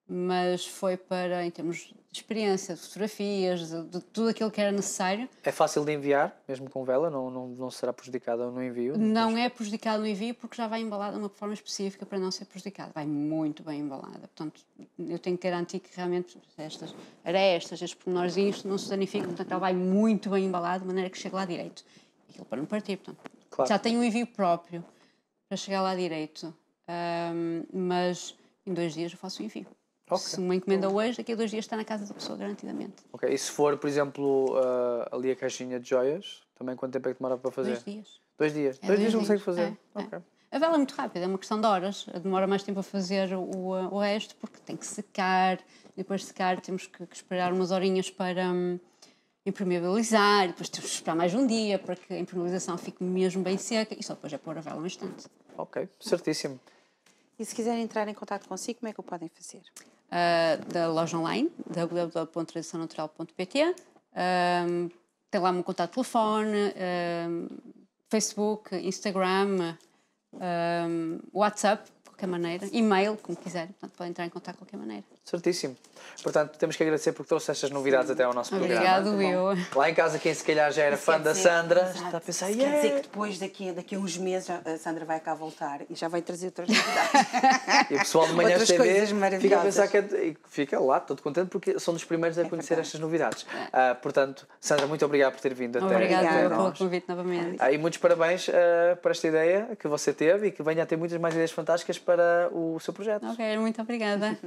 mas foi para, em termos de experiência, de fotografias, de, de, tudo aquilo que era necessário. É fácil de enviar, mesmo com vela? Não, não, não será prejudicada no envio? Não é prejudicada no envio porque já vai embalada de uma forma específica para não ser prejudicada. Vai muito bem embalada. Portanto, eu tenho que garantir que realmente estas arestas, estes pormenorzinhos não se danificam. Portanto, ela vai muito bem embalada de maneira que chegue lá direito. Aquilo para não partir, portanto. Claro. Já tem um envio próprio para chegar lá direito. Um, mas em dois dias eu faço o envio. Okay. Se uma encomenda hoje, daqui a dois dias está na casa da pessoa, garantidamente. Ok, e se for, por exemplo, uh, ali a caixinha de joias, também quanto tempo é que demora para fazer? Dois dias. Dois dias? É, dois, dois, dias, dias. consegue fazer? É, é. okay. é. A vela é muito rápida, é uma questão de horas. Demora mais tempo a fazer o, o resto, porque tem que secar, depois de secar temos que, que esperar umas horinhas para hum, impermeabilizar, depois temos que esperar mais um dia para que a impermeabilização fique mesmo bem seca e só depois é pôr a vela um instante. Ok, certíssimo. E se quiserem entrar em contato consigo, como é que o podem fazer? uh, da loja online, www.tradiçãonatural.pt. Ehm, tem lá o meu contato de telefone, ehm, Facebook, Instagram, ehm, WhatsApp, de qualquer maneira, e-mail, como quiserem, portanto, podem entrar em contato de qualquer maneira. Certíssimo. Portanto, temos que agradecer porque trouxe estas novidades Sim. até ao nosso Obrigado, programa. Obrigado, eu. Lá em casa, quem se calhar já era Isso fã da dizer, Sandra, exato. está a pensar. Yeah. Quer dizer que depois, daqui, daqui a uns meses, a Sandra vai cá voltar e já vai trazer outras [LAUGHS] novidades. e o pessoal de manhã TV fica a pensar que é, fica lá, todo contente, porque são dos primeiros a é conhecer estas novidades. Uh, portanto, Sandra, muito obrigado por ter vindo até Obrigada pelo convite novamente. Ah, e muitos parabéns uh, ah, para esta ideia que você teve e que venha a ter muitas mais ideias fantásticas para o seu projeto. Ok, muito obrigada.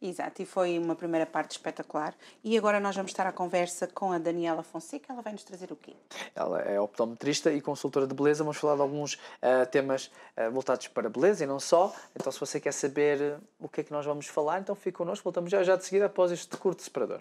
Exato. [LAUGHS] Exato, e foi uma primeira parte espetacular. E agora nós vamos estar à conversa com a Daniela Fonseca. Ela vai nos trazer o quê? Ela é optometrista e consultora de beleza. Vamos falar de alguns uh, temas uh, voltados para beleza e não só. Então, se você quer saber eh, o que é que nós vamos falar, então fique connosco. Voltamos já, já de seguida após este curto separador.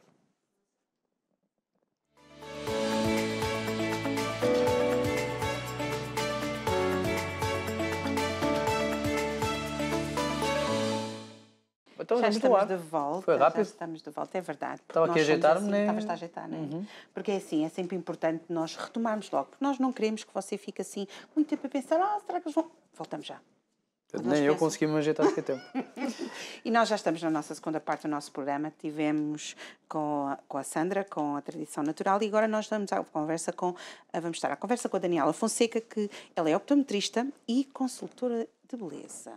então já estamos de volta. Foi rápido. Já estamos de volta, é verdade. Estava aqui a ajeitar-me, assim, né? Estavas a ajeitar, não é? Uhum. Porque é assim, é sempre importante nós retomarmos logo, porque nós não queremos que você fique assim muito tempo a pensar, ah, será que eles vão. Voltamos já. Então, nem eu consegui me ajeitar sequer tempo. [LAUGHS] e nós já estamos na nossa segunda parte do nosso programa. Tivemos com a, com a Sandra, com a Tradição Natural, e agora nós vamos à conversa com, vamos estar à conversa com a Daniela Fonseca, que ela é optometrista e consultora de beleza.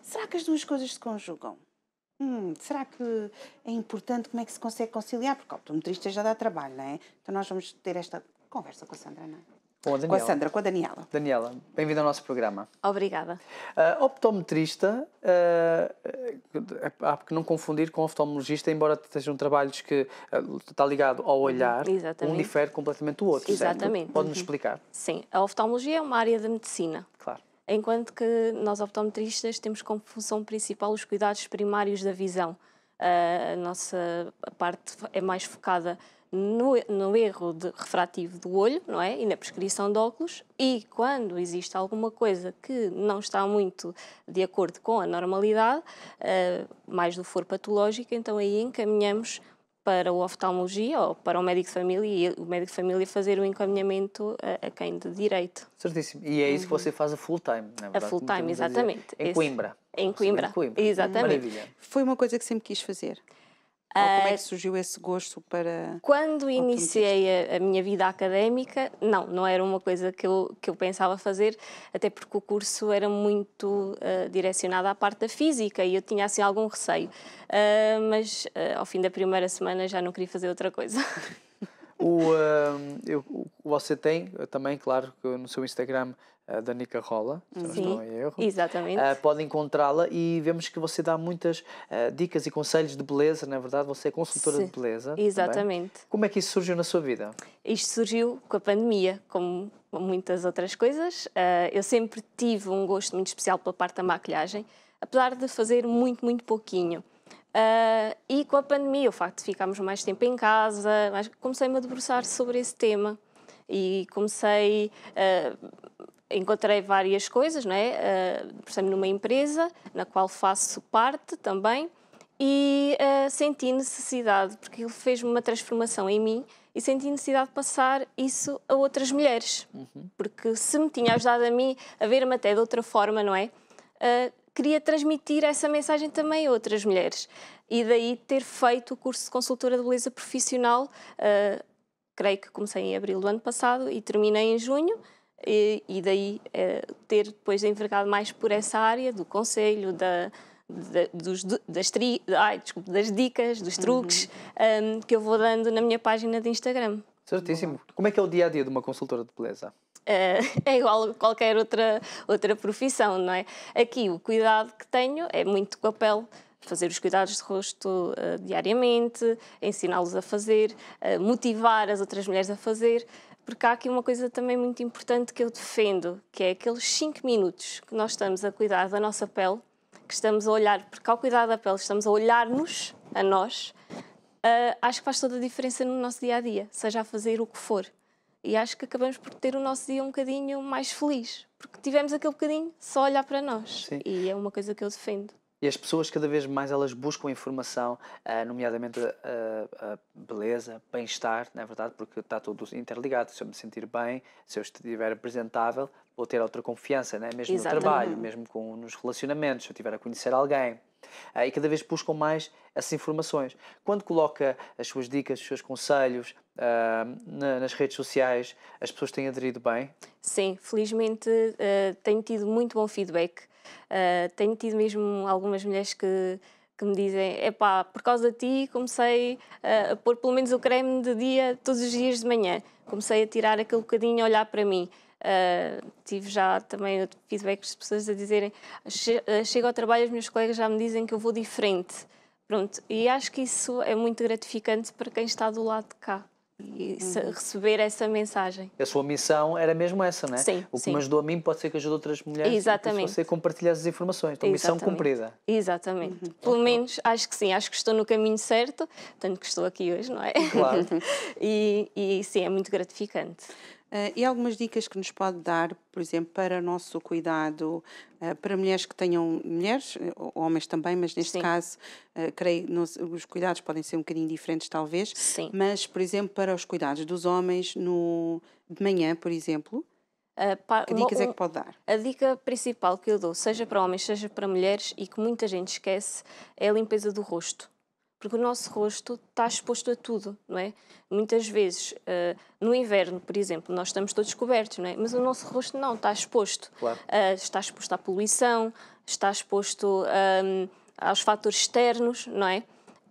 Será que as duas coisas se conjugam? Hum, será que é importante como é que se consegue conciliar? Porque o optometrista já dá trabalho, não é? Então nós vamos ter esta conversa com a Sandra, não é? Com a, Daniela. com a Sandra, com a Daniela. Daniela, bem-vinda ao nosso programa. Obrigada. Uh, optometrista, uh, ah, há ah, que não confundir com oftalmologista, embora sejam trabalhos que uh, está ligado ao uhum, olhar, Exatamente. um difere completamente do outro. Exatamente. Pode-nos uhum. explicar? Sim, a oftalmologia é uma área da medicina. Claro enquanto que nós optometristas temos como função principal os cuidados primários da visão. a nossa parte é mais focada no, no erro de, refrativo do olho, não é? E na prescrição de óculos, e quando existe alguma coisa que não está muito de acordo com a normalidade, eh, mais do for patológico, então aí encaminhamos para o oftalmologia ou para o médico de família e o médico de família fazer o encaminhamento a, a quem de direito. Certíssimo. E é isso que uhum. você faz a full time, não é verdade? A full time, exatamente. Em Coimbra. Em Coimbra. em Coimbra. Exatamente. Maravilha. Foi uma coisa que sempre quis fazer como é ah, que surgiu esse gosto para. Quando iniciei a, a, minha vida académica, não, não era uma coisa que eu, que eu pensava fazer, até porque o curso era muito uh, direcionado à parte da física e eu tinha assim algum receio. Uh, mas uh, ao fim da primeira semana já não queria fazer outra coisa. [LAUGHS] O, eu, você tem também, claro, no seu Instagram eh, da Nica Rola, se não estou em erro. Exatamente. Uh, pode encontrá-la e vemos que você dá muitas uh, dicas e conselhos de beleza, na é verdade, você é consultora Sim, de beleza. Exatamente. Também. Como é que isso surgiu na sua vida? Isto surgiu com a pandemia, como muitas outras coisas. Uh, eu sempre tive um gosto muito especial pela parte da maquilhagem, apesar de fazer muito, muito pouquinho. e com a pandemia, o facto de ficarmos mais tempo em casa, comecei-me a debruçar sobre esse tema e comecei uh, encontrei várias coisas, não é? Uh, por exemplo, numa empresa na qual faço parte também e uh, senti necessidade, porque ele fez-me uma transformação em mim e senti necessidade de passar isso a outras mulheres, uhum. porque se me tinha ajudado a mim a ver-me até de outra forma, não é? Uh, queria transmitir essa mensagem também a outras mulheres e daí ter feito o curso de consultora de beleza profissional, uh, creio que comecei em abril do ano passado e terminei em junho e, e daí eh, ter depois envergado mais por essa área do conselho, da, da dos, das, tri, ai, desculpa, das dicas, dos uhum. truques uhum. um, que eu vou dando na minha página de Instagram. Certíssimo. Como é que é o dia a dia de uma consultora de beleza? Eh, [LAUGHS] é igual a qualquer outra, outra profissão, não é? Aqui o cuidado que tenho é muito com a pele, fazer os cuidados de rosto uh, diariamente, ensiná-los a fazer, uh, motivar as outras mulheres a fazer porque há aqui uma coisa também muito importante que eu defendo, que é aqueles 5 minutos que nós estamos a cuidar da nossa pele, que estamos a olhar, porque ao cuidar da pele estamos a olhar-nos, a nós, uh, acho que faz toda a diferença no nosso dia a dia, seja a fazer o que for. E acho que acabamos por ter o nosso dia um bocadinho mais feliz, porque tivemos aquele bocadinho só a olhar para nós. Sim. E é uma coisa que eu defendo. E as pessoas cada vez mais elas buscam informação, uh, nomeadamente eh, a, uh, beleza, bem-estar, não é verdade? Porque está tudo interligado. Se eu me sentir bem, se eu estiver apresentável, vou ter outra confiança, né? mesmo Exatamente. no trabalho, mesmo com, nos relacionamentos, se eu estiver a conhecer alguém. Uh, e cada vez buscam mais essas informações. Quando coloca as suas dicas, os seus conselhos uh, na, nas redes sociais, as pessoas têm aderido bem? Sim, felizmente uh, tenho tido muito bom feedback. Uh, tenho tido mesmo algumas mulheres que, que me dizem: é pá, por causa de ti comecei uh, a pôr pelo menos o creme de dia todos os dias de manhã, comecei a tirar aquele bocadinho a olhar para mim. Uh, tive já também feedbacks de pessoas a dizerem: che ah, chego ao trabalho, os meus colegas já me dizem que eu vou diferente. Pronto, e acho que isso é muito gratificante para quem está do lado de cá e uhum. receber essa mensagem. A sua missão era mesmo essa, não é? Sim. O que sim. me ajudou a mim pode ser que ajude outras mulheres. Exatamente. Ser você compartilhar as informações. Então, missão cumprida. Exatamente. Uhum. Pelo menos acho que sim, acho que estou no caminho certo, tanto que estou aqui hoje, não é? Claro. [LAUGHS] e, e sim, é muito gratificante. Uh, e algumas dicas que nos pode dar, por exemplo, para o nosso cuidado, uh, para mulheres que tenham, mulheres, eh, homens também, mas neste Sim. caso, uh, creio, nos, os cuidados podem ser um bocadinho diferentes talvez, Sim. mas, por exemplo, para os cuidados dos homens no, de manhã, por exemplo, Uh, pa, que dicas é um, é que pode dar? A dica principal que eu dou, seja para homens, seja para mulheres, e que muita gente esquece, é a limpeza do rosto porque o nosso rosto está exposto a tudo, não é? Muitas vezes, uh, no inverno, por exemplo, nós estamos todos cobertos, não é? Mas o nosso rosto não está exposto. Claro. Uh, está exposto à poluição, está exposto ehm, aos fatores externos, não é?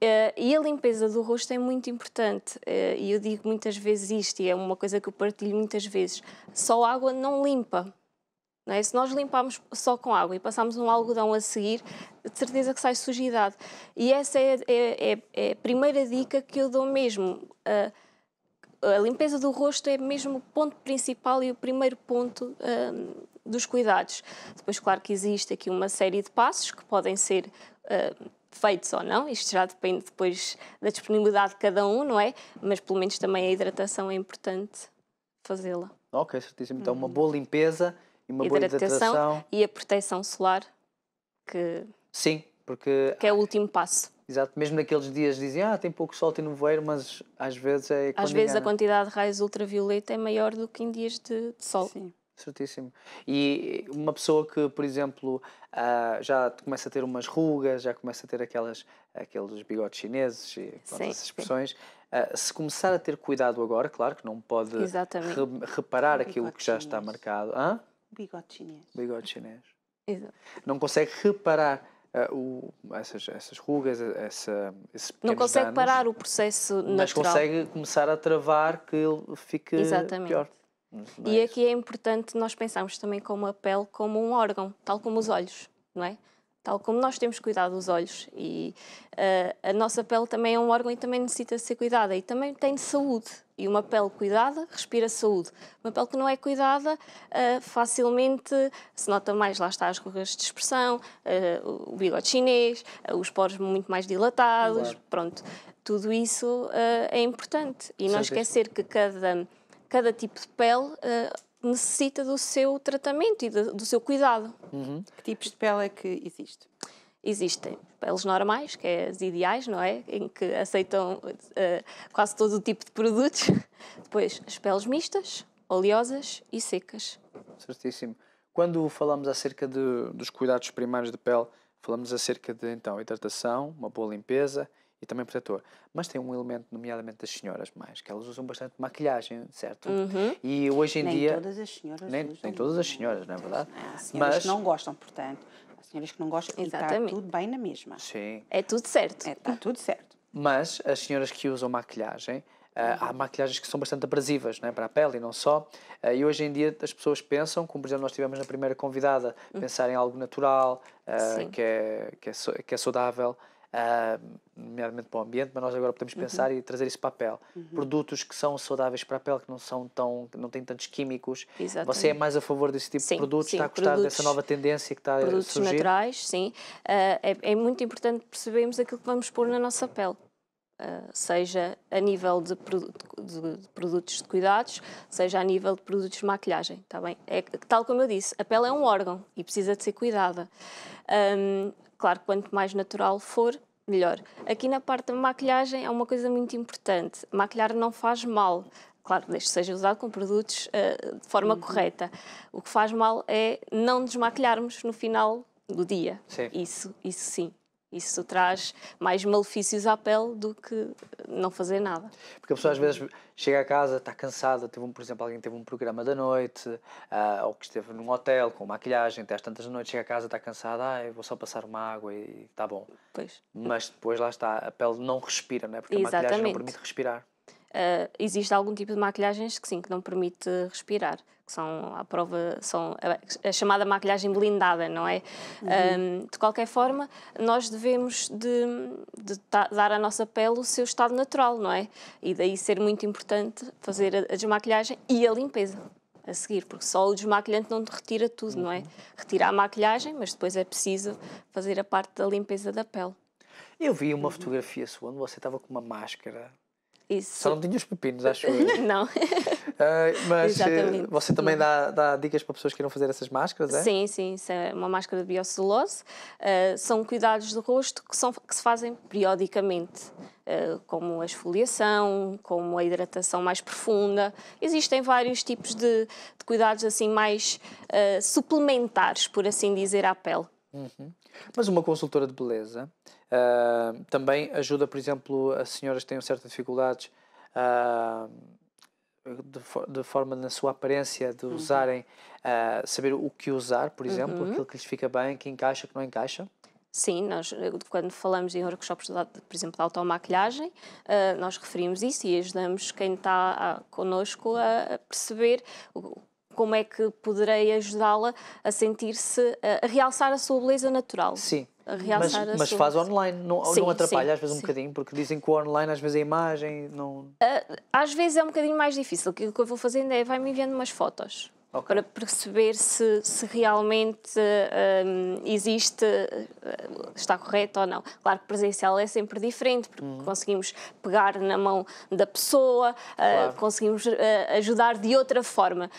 Uh, e a limpeza do rosto é muito importante. E eu digo muitas vezes isto, e é uma coisa que eu partilho muitas vezes: só água não limpa. É? Se nós limparmos só com água e passarmos um algodão a seguir, de certeza que sai sujidade. E essa é, é, é, é a primeira dica que eu dou mesmo. A, a, limpeza do rosto é mesmo o ponto principal e o primeiro ponto hum, dos cuidados. Depois, claro que existe aqui uma série de passos que podem ser. Hum, feitos ou não, isto já depende depois da disponibilidade de cada um, não é? Mas pelo menos também a hidratação é importante fazê-la. Ok, certíssimo. Então, uma uhum. boa limpeza uma boa hidratação. E a proteção solar, que. Sim, porque. Que é o último passo. Exato, mesmo naqueles dias dizem, ah, tem pouco sol, tem nevoeiro, mas às vezes é. Às vezes engana. a quantidade de raios ultravioleta é maior do que em dias de, de sol. Sim. Certíssimo. E uma pessoa que, por exemplo, ah, já começa a ter umas rugas, já começa a ter aquelas, aqueles bigodes chineses e pronto, essas expressões, ah, se começar a ter cuidado agora, claro que não pode reparar aquilo que já está marcado. Hã? bigode chinês. Bigode chinês. Exato. Não consegue reparar uh, o, essas, essas rugas, eh, essa, esses Não consegue danos, parar o processo natural. Mas consegue começar a travar que ele fique Exatamente. pior. Exatamente. E aqui é importante nós pensarmos também como a pele como um órgão, tal como os olhos, não é? Tal como nós temos cuidado dos olhos e uh, a nossa pele também é um órgão e também necessita ser cuidada e também tem saúde e uma pele cuidada respira saúde. Uma pele que não é cuidada uh, facilmente se nota mais, lá está as rugas de expressão, uh, o bigode chinês, uh, os poros muito mais dilatados, claro. pronto. Tudo isso é importante. E não esquecer que cada, cada tipo de pele necessita do seu tratamento e do, do seu cuidado. Uhum. Que tipos de pele é que existe? existem peles normais, que é as ideais, não é? Em que aceitam uh, quase todo o tipo de produtos. [LAUGHS] Depois, as peles mistas, oleosas e secas. Certíssimo. Quando falamos acerca de, dos cuidados primários de pele, falamos acerca de, então, hidratação, uma boa limpeza e também protetor. Mas tem um elemento, nomeadamente das senhoras mais, que elas usam bastante maquilhagem, certo? Uhum. E hoje em nem dia... Nem todas as senhoras Nem, nem todas as senhoras, não é verdade? Não, as senhoras Mas... não gostam, portanto senhoras que não gostam tá Exatamente. e está tudo bem na mesma. Sim. É tudo certo. Está é, tudo certo. Mas as senhoras que usam maquilhagem, eh, há maquilhagens que são bastante abrasivas é para a pele e não só. Eh, e hoje em dia as pessoas pensam, como por exemplo nós tivemos na primeira convidada, uhum. pensar em algo natural, uh, que, é, que, é, que é saudável uh, nomeadamente para o ambiente, mas nós agora podemos uhum. pensar uhum. e trazer isso para a pele. Uhum. Produtos que são saudáveis para a pele, que não são tão, não têm tantos químicos. Exatamente. Você é mais a favor desse tipo sim, de produtos? Sim, está a gostar dessa nova tendência que está a surgir? Produtos naturais, sim. Uh, é, é, muito importante percebermos aquilo que vamos pôr na nossa pele. Uh, seja a nível de, produ de, produtos de cuidados, seja a nível de produtos de maquilhagem, está bem? É, tal como eu disse, a pele é um órgão e precisa de ser cuidada. Um, Claro, quanto mais natural for, melhor. Aqui na parte da maquilhagem é uma coisa muito importante. Maquilhar não faz mal. Claro, desde que seja usado com produtos uh, de forma uhum. correta. O que faz mal é não desmaquilharmos no final do dia. Sim. Isso, isso sim. Isso traz mais malefícios à pele do que não fazer nada. Porque a pessoa às vezes chega a casa, está cansada, teve um, por exemplo, alguém teve um programa da noite, uh, ou que esteve num hotel com maquilhagem até às tantas da noite, chega a casa, está cansada, ah, vou só passar uma água e está bom. Pois. Mas depois lá está, a pele não respira, não é? Porque Exatamente. a maquilhagem não permite respirar. Uh, existe algum tipo de maquilhagens que sim, que não permite respirar, que são a prova, são a, a chamada maquilhagem blindada, não é? Uhum. Um, de qualquer forma, nós devemos de, de dar à nossa pele o seu estado natural, não é? E daí ser muito importante fazer a, a desmaquilhagem e a limpeza a seguir, porque só o desmaquilhante não retira tudo, uhum. não é? Uhum. Retira a maquilhagem, mas depois é preciso fazer a parte da limpeza da pele. Eu vi uma uhum. fotografia sua onde você estava com uma máscara isso. Só não tinha os pepinos, acho eu. [LAUGHS] não. Uh, mas eh, Exatamente. você também dá, dá, dicas para pessoas que irão fazer essas máscaras, é? Sim, sim. Isso é uma máscara de biocelulose. Uh, são cuidados do rosto que, são, que se fazem periodicamente. Uh, como a esfoliação, como a hidratação mais profunda. Existem vários tipos de, de cuidados assim mais suplementares, por assim dizer, à pele. Uhum. Mas uma consultora de beleza Uh, também ajuda, por exemplo, as senhoras que têm certas dificuldades uh, de, for, de, forma na sua aparência de uhum. usarem, uh, saber o que usar, por exemplo, uhum. aquilo que lhes fica bem, que encaixa, que não encaixa. Sim, nós eh, quando falamos em workshops, por exemplo, de automaquilhagem, ah, nós referimos isso e ajudamos quem está ah, connosco a perceber o como é que poderei ajudá-la a sentir-se, a realçar a sua beleza natural? Sim, mas, mas faz online, não, sim, não atrapalha sim, às vezes um bocadinho, porque dizem que o online às vezes é a imagem não. Ah, às vezes é um bocadinho mais difícil. O que eu vou fazendo é vai-me enviando umas fotos. Okay. Para perceber se, se realmente ah, um, existe, ah, está correto ou não. Claro que presencial é sempre diferente, porque uhum. conseguimos pegar na mão da pessoa, claro. uh, conseguimos uh, ajudar de outra forma.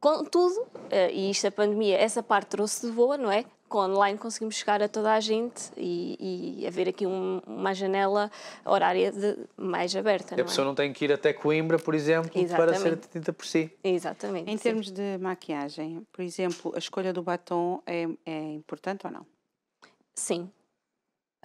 Contudo, eh, e isto a pandemia, essa parte trouxe de boa, não é? Com online conseguimos chegar a toda a gente e, e haver aqui um, uma janela horária de, mais aberta. a é? pessoa é? não tem que ir até Coimbra, por exemplo, Exatamente. para ser atendida por si. Exatamente. Em sim. termos de maquiagem, por exemplo, a escolha do batom é, é importante ou não? Sim,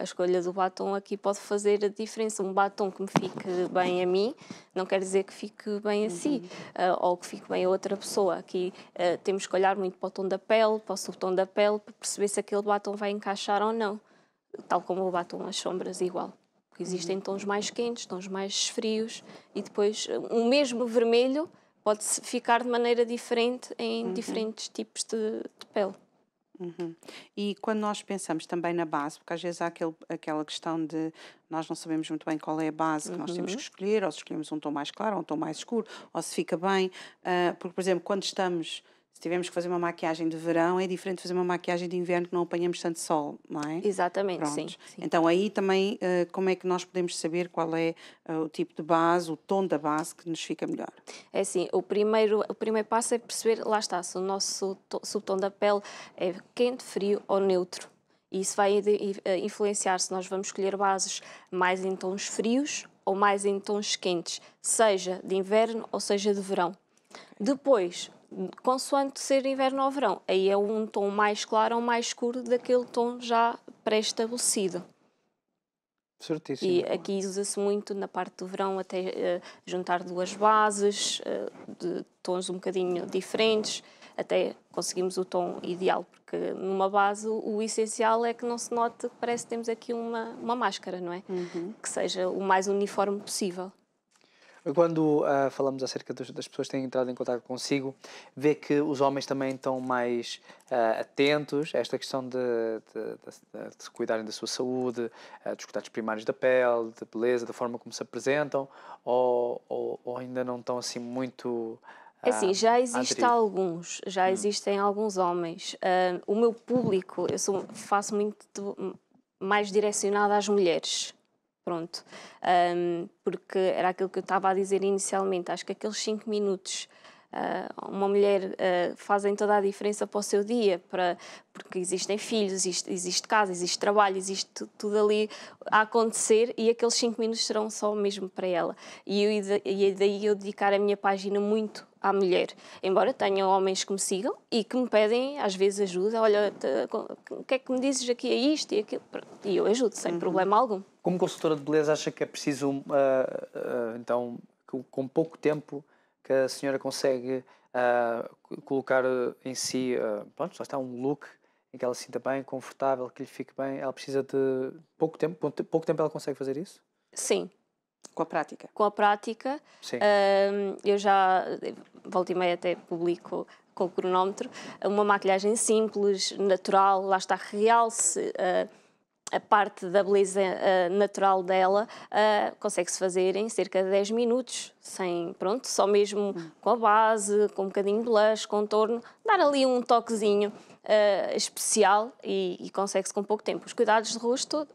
a escolha do batom aqui pode fazer a diferença. Um batom que me fique bem a mim não quer dizer que fique bem a si uhum. uh, ou que fique bem a outra pessoa. Aqui uh, temos que olhar muito para o tom da pele, para o subtom da pele, para perceber se aquele batom vai encaixar ou não. Tal como o batom as sombras, igual. Porque existem uhum. tons mais quentes, tons mais frios e depois eh, o um mesmo vermelho pode ficar de maneira diferente em uhum. diferentes tipos de, de pele. Uhum. E quando nós pensamos também na base, porque às vezes há aquele, aquela questão de nós não sabemos muito bem qual é a base que nós temos uhum. que escolher, ou se escolhemos um tom mais claro, ou um tom mais escuro, ou se fica bem, uh, porque, por exemplo, quando estamos se tivermos que fazer uma maquiagem de verão, é diferente de fazer uma maquiagem de inverno que não apanhamos tanto sol, não é? Exatamente, sim, sim, Então aí também eh, como é que nós podemos saber qual é eh, o tipo de base, o tom da base que nos fica melhor? É assim, o primeiro, o primeiro passo é perceber, lá está, se o nosso subtom da pele é quente, frio ou neutro. E isso vai eh, influenciar se nós vamos escolher bases mais em tons frios ou mais em tons quentes, seja de inverno ou seja de verão. Depois, consoante ser inverno ou verão. Aí é um tom mais claro ou mais escuro daquele tom já pré-estabelecido. Certíssimo. E aqui usa-se muito na parte do verão até uh, juntar duas bases uh, de tons um bocadinho diferentes até conseguimos o tom ideal, porque numa base o essencial é que não se note que parece que temos aqui uma, uma máscara, não é? Uhum. Que seja o mais uniforme possível. Quando uh, falamos acerca dos, das pessoas que têm entrado em contato consigo, vê que os homens também estão mais uh, atentos a esta questão de, de, de, de, se cuidarem da sua saúde, uh, dos cuidados primários da pele, da beleza, da forma como se apresentam, ou, ou, ou ainda não estão assim muito. Assim, já existem alguns, já hum. existem alguns homens. o meu público, eu sou, faço muito mais direcionado às mulheres pronto. Um, porque era aquilo que eu estava a dizer inicialmente, acho que aqueles cinco minutos Uh, uma mulher uh, fazem toda a diferença para o seu dia, para, porque existem filhos, existe, existe casa, existe trabalho, existe tudo ali a acontecer e aqueles cinco minutos serão só mesmo para ela. E, eu, e daí eu dedicar a minha página muito à mulher, embora tenha homens que me sigam e que me pedem às vezes ajuda, olha, o que é que me dizes aqui a isto e aquilo, e eu ajudo sem uhum. problema algum. Como consultora de beleza, acha que é preciso, uh, uh, então, que, com pouco tempo, que a senhora consegue uh, colocar em si, uh, pronto, só está um look em que ela se sinta bem, confortável, que lhe fique bem? Ela precisa de pouco tempo? Pouco tempo ela consegue fazer isso? Sim. Com a prática? Com a prática. Sim. eu já, volta e meia até publico com o cronómetro, uma maquilhagem simples, natural, lá está realce, uh, a parte da beleza uh, natural dela uh, consegue-se fazer em cerca de 10 minutos, sem, pronto, só mesmo com a base, com um bocadinho de blush, contorno, dar ali um toquezinho uh, especial e, e consegue-se com pouco tempo. Os cuidados de rosto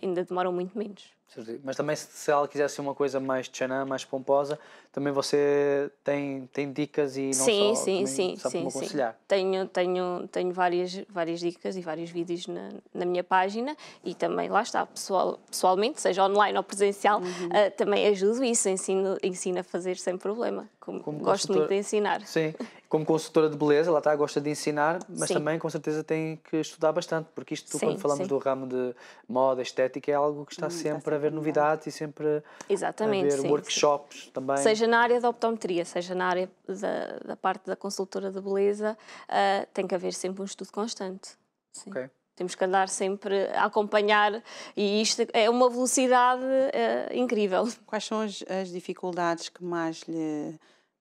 ainda demoram muito menos. Mas também se ela quisesse uma coisa mais tchanã, mais pomposa, também você tem, tem dicas e não sim, só, sim, sim, sim, aconselhar. Sim. Tenho, tenho, tenho várias, várias dicas e vários vídeos na, na minha página e também lá está, pessoal, pessoalmente, seja online ou presencial, uhum. uh, também ajudo isso, ensino, ensino a fazer sem problema. Como, Como gosto muito de ensinar. Sim, como consultora de beleza, ela tá, gosta de ensinar, mas sim. também com certeza tem que estudar bastante, porque isto, sim, quando falamos sim. do ramo de moda, estética, é algo que está, hum, sempre, está sempre a haver novidades e sempre Exatamente, a haver workshops também. Seja na área da optometria, seja na área da, da parte da consultora de beleza, uh, tem que haver sempre um estudo constante. Sim. Okay. Temos que andar sempre a acompanhar e isto é uma velocidade uh, incrível. Quais são as, as dificuldades que mais lhe,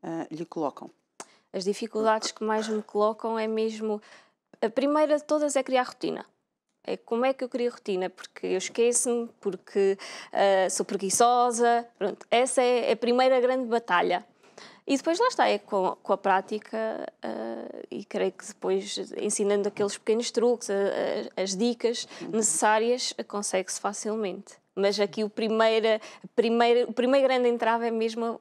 uh, lhe colocam? As dificuldades que mais me colocam é mesmo. A primeira de todas é criar rotina. É como é que eu crio rotina? Porque eu esqueço-me, porque uh, sou preguiçosa. Pronto, essa é a primeira grande batalha. E depois lá está, é com, com a prática uh, e creio que depois ensinando aqueles pequenos truques, ah, as dicas necessárias, consegue-se facilmente. Mas aqui o, primeira, primeiro, o primeiro grande entrave é mesmo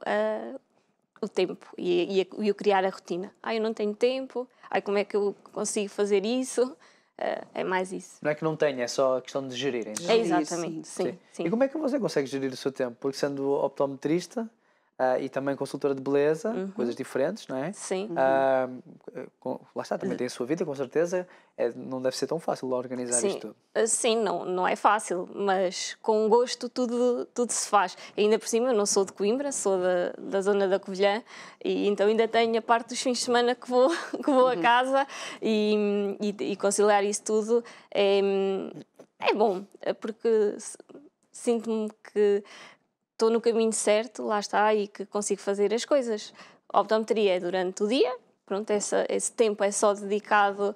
o tempo e, e, e, o criar a rotina. Ah, eu não tenho tempo, ai, como é que eu consigo fazer isso? Uh, é mais isso. Não é que não tenha, é só a questão de gerir. Então. É, é exatamente, sim, sim. sim, E como é que você consegue gerir o seu tempo? Porque sendo optometrista, Uh, e também consultora de beleza, uhum. coisas diferentes, não é? Sim. Ah, uhum. com, lá está, também tem a sua vida, com certeza. É, não deve ser tão fácil organizar sim. isto tudo. Ah, sim, não, não é fácil, mas com gosto tudo, tudo se faz. ainda por cima, eu não sou de Coimbra, sou da, da zona da Covilhã, e então ainda tenho a parte dos fins de semana que vou, [LAUGHS] que vou a uhum. casa e, e, e, conciliar isso tudo é, é bom, porque sinto-me que estou no caminho certo, lá está, e que consigo fazer as coisas. A optometria é durante o dia, pronto, essa, esse tempo é só dedicado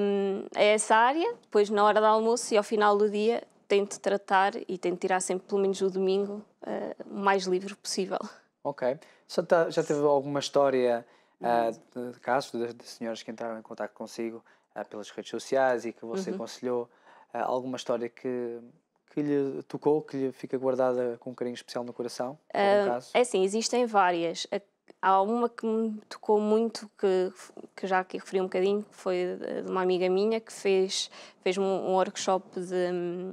um, a essa área, depois na hora do almoço e ao final do dia tento tratar e tento tirar sempre pelo menos o domingo uh, o mais livre possível. Ok. Já, tá, já teve alguma história uh, de casos de, de senhoras que entraram em contato consigo uh, pelas redes sociais e que você uhum. aconselhou? alguma história que que lhe tocou, que lhe fica guardada com um carinho especial no coração? Uh, é sim existem várias. Há uma que me tocou muito, que, que já aqui referi um bocadinho, que foi de uma amiga minha que fez, fez um workshop de,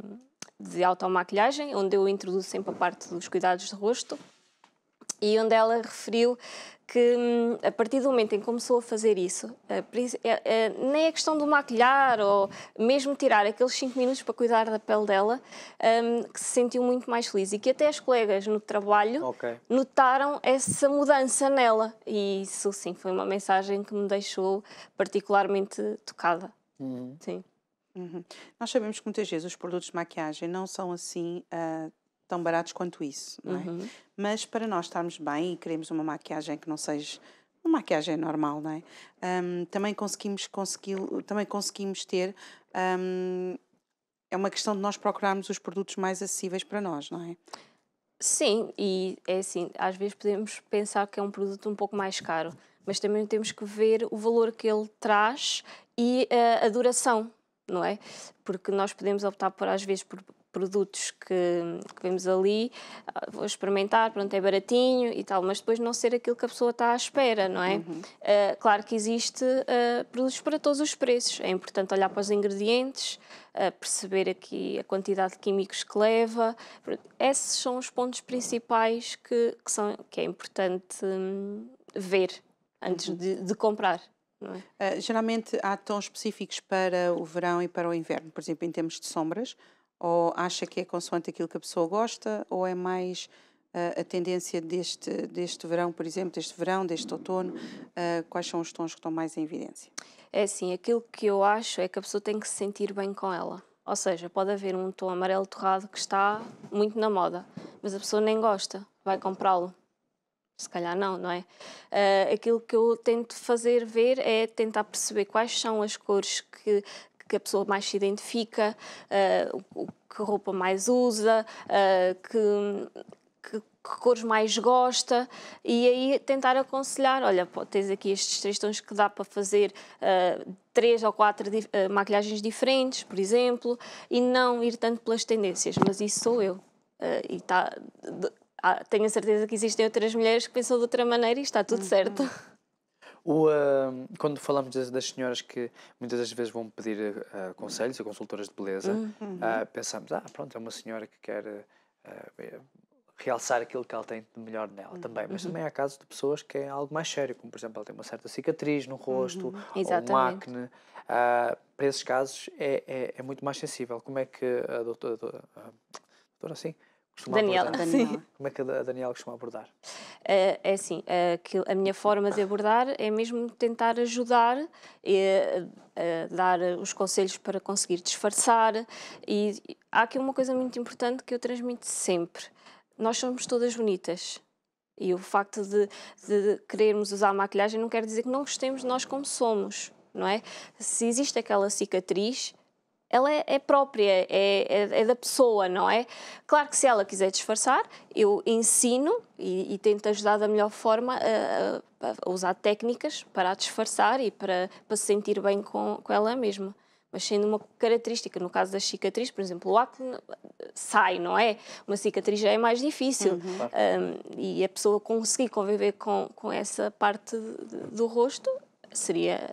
de automaquilhagem, onde eu introduzo sempre a parte dos cuidados de rosto e onde ela referiu que hum, a partir do momento em que começou a fazer isso, eh, eh, eh, nem é questão do maquilhar ou mesmo tirar aqueles 5 minutos para cuidar da pele dela, hum, que se sentiu muito mais feliz e que até as colegas no trabalho okay. notaram essa mudança nela. E isso, sim, foi uma mensagem que me deixou particularmente tocada. Uhum. Sim. Uhum. Nós sabemos que muitas vezes os produtos de maquiagem não são assim uh, tão baratos quanto isso, não é? Uhum. Mas para nós estarmos bem e queremos uma maquiagem que não seja uma maquiagem normal, não é? Um, também conseguimos conseguir, também conseguimos ter um, é uma questão de nós procurarmos os produtos mais acessíveis para nós, não é? Sim, e é assim, às vezes podemos pensar que é um produto um pouco mais caro, mas também temos que ver o valor que ele traz e uh, a duração, não é? Porque nós podemos optar por às vezes por produtos que, que vemos ali, ah, vou experimentar, pronto, é baratinho e tal, mas depois não ser aquilo que a pessoa está à espera, não é? Uhum. Uh, claro que existe uh, produtos para todos os preços, é importante olhar para os ingredientes, uh, perceber aqui a quantidade de químicos que leva, esses são os pontos principais que, que são, que é importante hum, ver antes uhum. de, de comprar. É? geralmente há tons específicos para o verão e para o inverno, por exemplo, em termos de sombras ou acha que é consoante aquilo que a pessoa gosta, ou é mais uh, a tendência deste, deste verão, por exemplo, deste verão, deste outono? Uh, quais são os tons que estão mais em evidência? É assim, aquilo que eu acho é que a pessoa tem que se sentir bem com ela. Ou seja, pode haver um tom amarelo torrado que está muito na moda, mas a pessoa nem gosta, vai comprá-lo. Se calhar não, não é? Uh, aquilo que eu tento fazer ver é tentar perceber quais são as cores que que a pessoa mais se identifica, uh, que roupa mais usa, eh, que, que que cores mais gosta e aí tentar aconselhar, olha, tens aqui estes três tons que dá para fazer uh, três ou quatro di uh, maquilhagens diferentes, por exemplo, e não ir tanto pelas tendências, mas isso sou eu. Uh, e tá, de, ah, tenho a certeza que existem outras mulheres que pensam de outra maneira e está tudo uhum. certo. O, uh, quando falamos das, das, senhoras que muitas das vezes vão pedir uh, conselhos a consultoras de beleza, uh, pensamos, ah, pronto, é uma senhora que quer ah, é, realçar aquilo que ela tem de melhor nela uhum. também. Mas uhum. também há casos de pessoas que é algo mais sério, como por exemplo, ela tem uma certa cicatriz no rosto, uhum. ou um acne. para esses casos é, é, é, muito mais sensível. Como é que a doutora, a doutora assim, Daniela, Daniela. Como é que a Daniela costuma abordar? Uh, é assim, uh, que a minha forma de abordar é mesmo tentar ajudar, e, é, uh, dar os conselhos para conseguir disfarçar. E há aqui uma coisa muito importante que eu transmito sempre: nós somos todas bonitas. E o facto de, de querermos usar maquilhagem não quer dizer que não gostemos de nós como somos, não é? Se existe aquela cicatriz, ela é, é, própria, é, é, é, da pessoa, não é? Claro que se ela quiser disfarçar, eu ensino e, e tento ajudar da melhor forma a, a, usar técnicas para a disfarçar e para, para se sentir bem com, com ela mesma. Mas sendo uma característica, no caso das cicatrizes, por exemplo, o acne sai, não é? Uma cicatriz já é mais difícil uhum. um, e a pessoa conseguir conviver com, com essa parte de, do rosto seria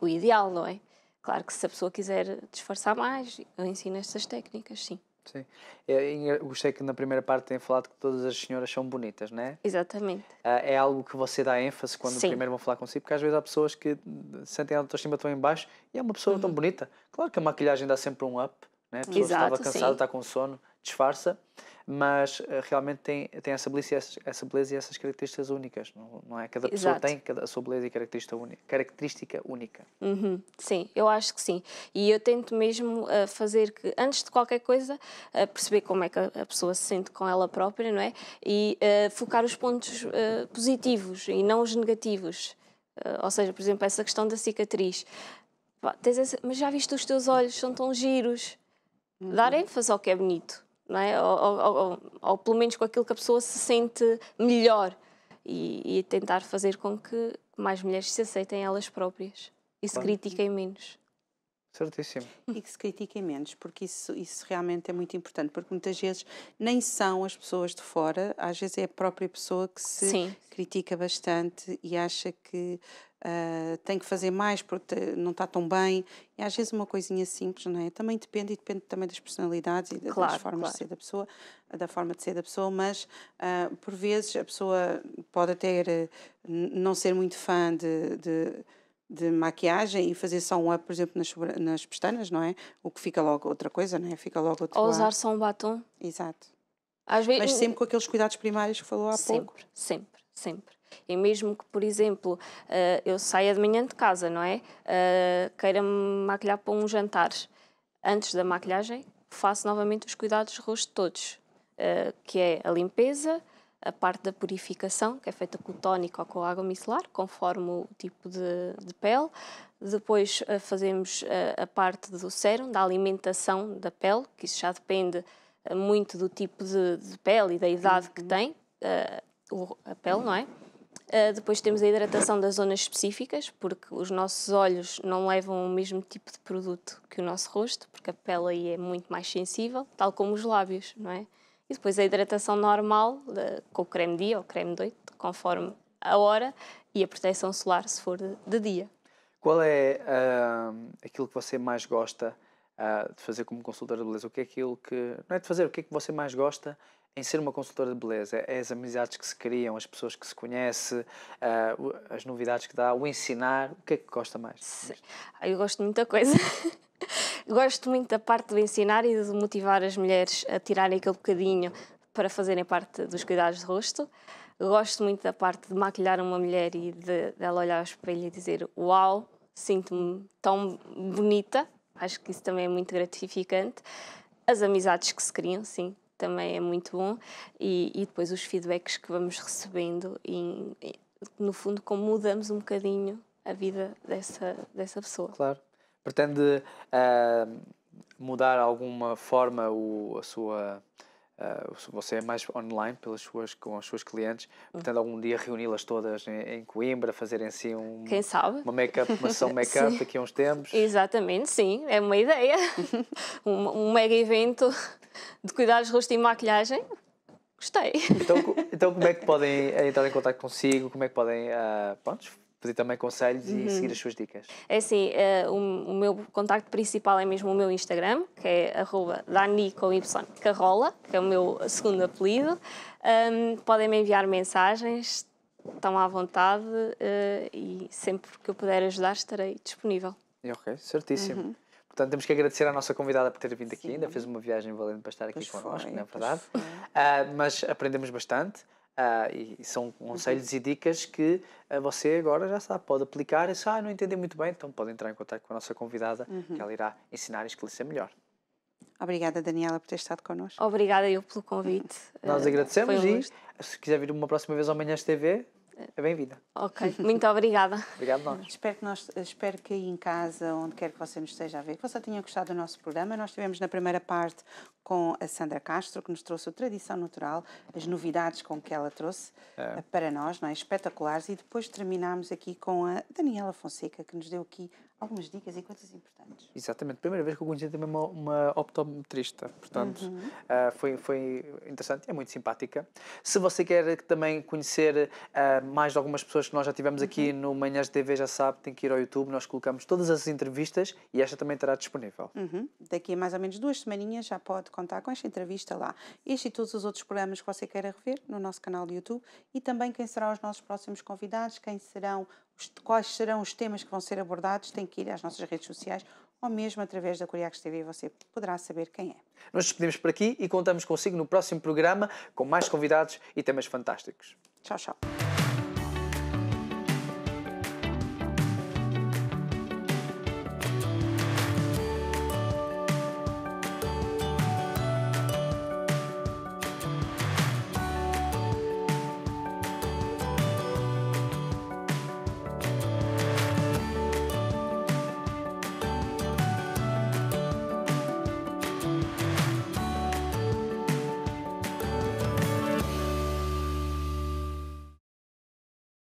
o ideal, não é? Claro que se a pessoa quiser disfarçar mais, eu ensino estas técnicas, sim. Sim. É, eu gostei que na primeira parte tenham falado que todas as senhoras são bonitas, não é? Exatamente. Ah, é algo que você dá ênfase quando Sim. primeiro vão falar consigo, porque às vezes há pessoas que sentem a autoestima tão em baixo e é uma pessoa uhum. tão bonita. Claro que a maquilhagem dá sempre um up, né? A pessoa Exato, estava cansada, sim. está com sono, disfarça mas eh, realmente tem, tem essa, beleza, essa beleza e essas características únicas, não, não é? Cada pessoa Exato. tem cada, a sua beleza e característica única. Característica única. Uhum. Sim, eu acho que sim. E eu tento mesmo uh, fazer que, antes de qualquer coisa, uh, perceber como é que a, a, pessoa se sente com ela própria, não é? E uh, focar os pontos positivos e não os negativos. ou seja, por exemplo, essa questão da cicatriz. mas já viste os teus olhos, são tão giros. Dar uhum. ênfase ao que é bonito não é? ou, ou, ou, ou pelo menos com aquilo que a pessoa se sente melhor e, e tentar fazer com que mais mulheres se aceitem elas próprias e se claro. critiquem menos. Certíssimo. E que se critiquem menos, porque isso, isso realmente é muito importante, porque muitas vezes nem são as pessoas de fora, às vezes é a própria pessoa que se Sim. critica bastante e acha que uh, tem que fazer mais porque não está tão bem. E às vezes uma coisinha simples, não é? Também depende e depende também das personalidades e claro, das formas claro. de ser da pessoa, da forma de ser da pessoa, mas uh, por vezes a pessoa pode até ah, não ser muito fã de, de de maquiagem e fazer só um up, por exemplo, nas, nas pestanas, não é? O que fica logo outra coisa, não é? Fica logo outro Ou usar ar. só um batom. Exato. Às vezes... Mas sempre com aqueles cuidados primários que falou há sempre, pouco. Sempre, sempre. sempre. E mesmo que, por exemplo, eh, eu saia de manhã de casa, não é? Eh, Queira-me maquilhar para um jantar. Antes da maquilhagem, faço novamente os cuidados de rosto todos, eh, que é a limpeza, a parte da purificação, que é feita com tónico ou com água micelar, conforme o tipo de, de pele. Depois uh, fazemos uh, a parte do sérum, da alimentação da pele, que isso já depende uh, muito do tipo de, de, pele e da idade que uhum. tem a pele, não é? depois temos a hidratação das zonas específicas, porque os nossos olhos não levam o mesmo tipo de produto que o nosso rosto, porque a pele aí é muito mais sensível, tal como os lábios, não é? E depois a hidratação normal, com o creme dia ou creme noite, conforme a hora, e a proteção solar, se for de, de dia. Qual é uh, aquilo que você mais gosta uh, de fazer como consultora de beleza? O que é aquilo que. Não é de fazer, o que é que você mais gosta em ser uma consultora de beleza? É as amizades que se criam, as pessoas que se conhece, uh, as novidades que dá, o ensinar? O que é que gosta mais? Sim. Eu gosto de muita coisa. [LAUGHS] Gosto muito da parte do ensinar e de motivar as mulheres a tirarem aquele bocadinho para fazerem parte dos cuidados de rosto. Gosto muito da parte de maquilhar uma mulher e de, dela olhar ao espelho e dizer uau, sinto-me tão bonita. Acho que isso também é muito gratificante. As amizades que se criam, sim, também é muito bom. E, e depois os feedbacks que vamos recebendo, e, e, no fundo, como mudamos um bocadinho a vida dessa, dessa pessoa. Claro. Pretende uh, mudar alguma forma o, a sua. Uh, você é mais online pelas suas, com as suas clientes, pretende algum dia reuni-las todas em, em, Coimbra, fazer em si assim um, Quem sabe? uma make-up, uma sessão [LAUGHS] make-up daqui a uns tempos. Exatamente, sim, é uma ideia. [LAUGHS] um, um mega evento de cuidados, rosto e maquilhagem. Gostei. Então, então como é que [LAUGHS] podem eh, entrar em contato consigo? Como é que podem uh, pronto, pedir também conselhos uhum. e seguir as suas dicas. É assim, uh, o, o, meu contacto principal é mesmo o meu Instagram, que é arroba Dani com Y que é o meu segundo apelido. Um, podem me enviar mensagens, estão à vontade uh, e sempre que eu puder ajudar estarei disponível. É ok, certíssimo. Uhum. Portanto, temos que agradecer à nossa convidada por ter vindo Sim. aqui. Ainda fez uma viagem valendo para estar aqui pois connosco, foi, não é verdade? Uh, mas aprendemos bastante. Ah, e são uhum. conselhos e dicas que ah, você agora já sabe, pode aplicar. E se ah, não entender muito bem, então pode entrar em contato com a nossa convidada, uhum. que ela irá ensinar e esclarecer melhor. Obrigada, Daniela, por ter estado connosco. Obrigada eu pelo convite. Nós ah, agradecemos um e se quiser vir uma próxima vez ao Manhãs TV, é bem-vinda. Ok, [LAUGHS] muito obrigada. Obrigado nós. Espero que, nós, espero que aí em casa, onde quer que você nos esteja a ver, que você tenha gostado do nosso programa. Nós tivemos na primeira parte com a Sandra Castro, que nos trouxe o Tradição Natural, as novidades com que ela trouxe é. Eh, para nós, não é? espetaculares, e depois terminámos aqui com a Daniela Fonseca, que nos deu aqui algumas dicas e coisas importantes. Exatamente. Primeira vez que eu conheci também uma, uma optometrista, portanto, uhum. uh, foi, foi interessante, é muito simpática. Se você quer também conhecer uh, mais algumas pessoas que nós já tivemos uhum. aqui no Manhãs de TV, já sabe, tem que ir ao YouTube, nós colocamos todas as entrevistas e esta também estará disponível. Uhum. Daqui a mais ou menos duas semaninhas já pode contar com esta entrevista lá. Este e todos os outros programas que você queira rever no nosso canal do YouTube e também quem serão os nossos próximos convidados, quem serão quais serão os temas que vão ser abordados, tem que ir às nossas redes sociais ou mesmo através da Curiax TV você poderá saber quem é. Nós despedimos por aqui e contamos consigo no próximo programa com mais convidados e temas fantásticos. Tchau, tchau.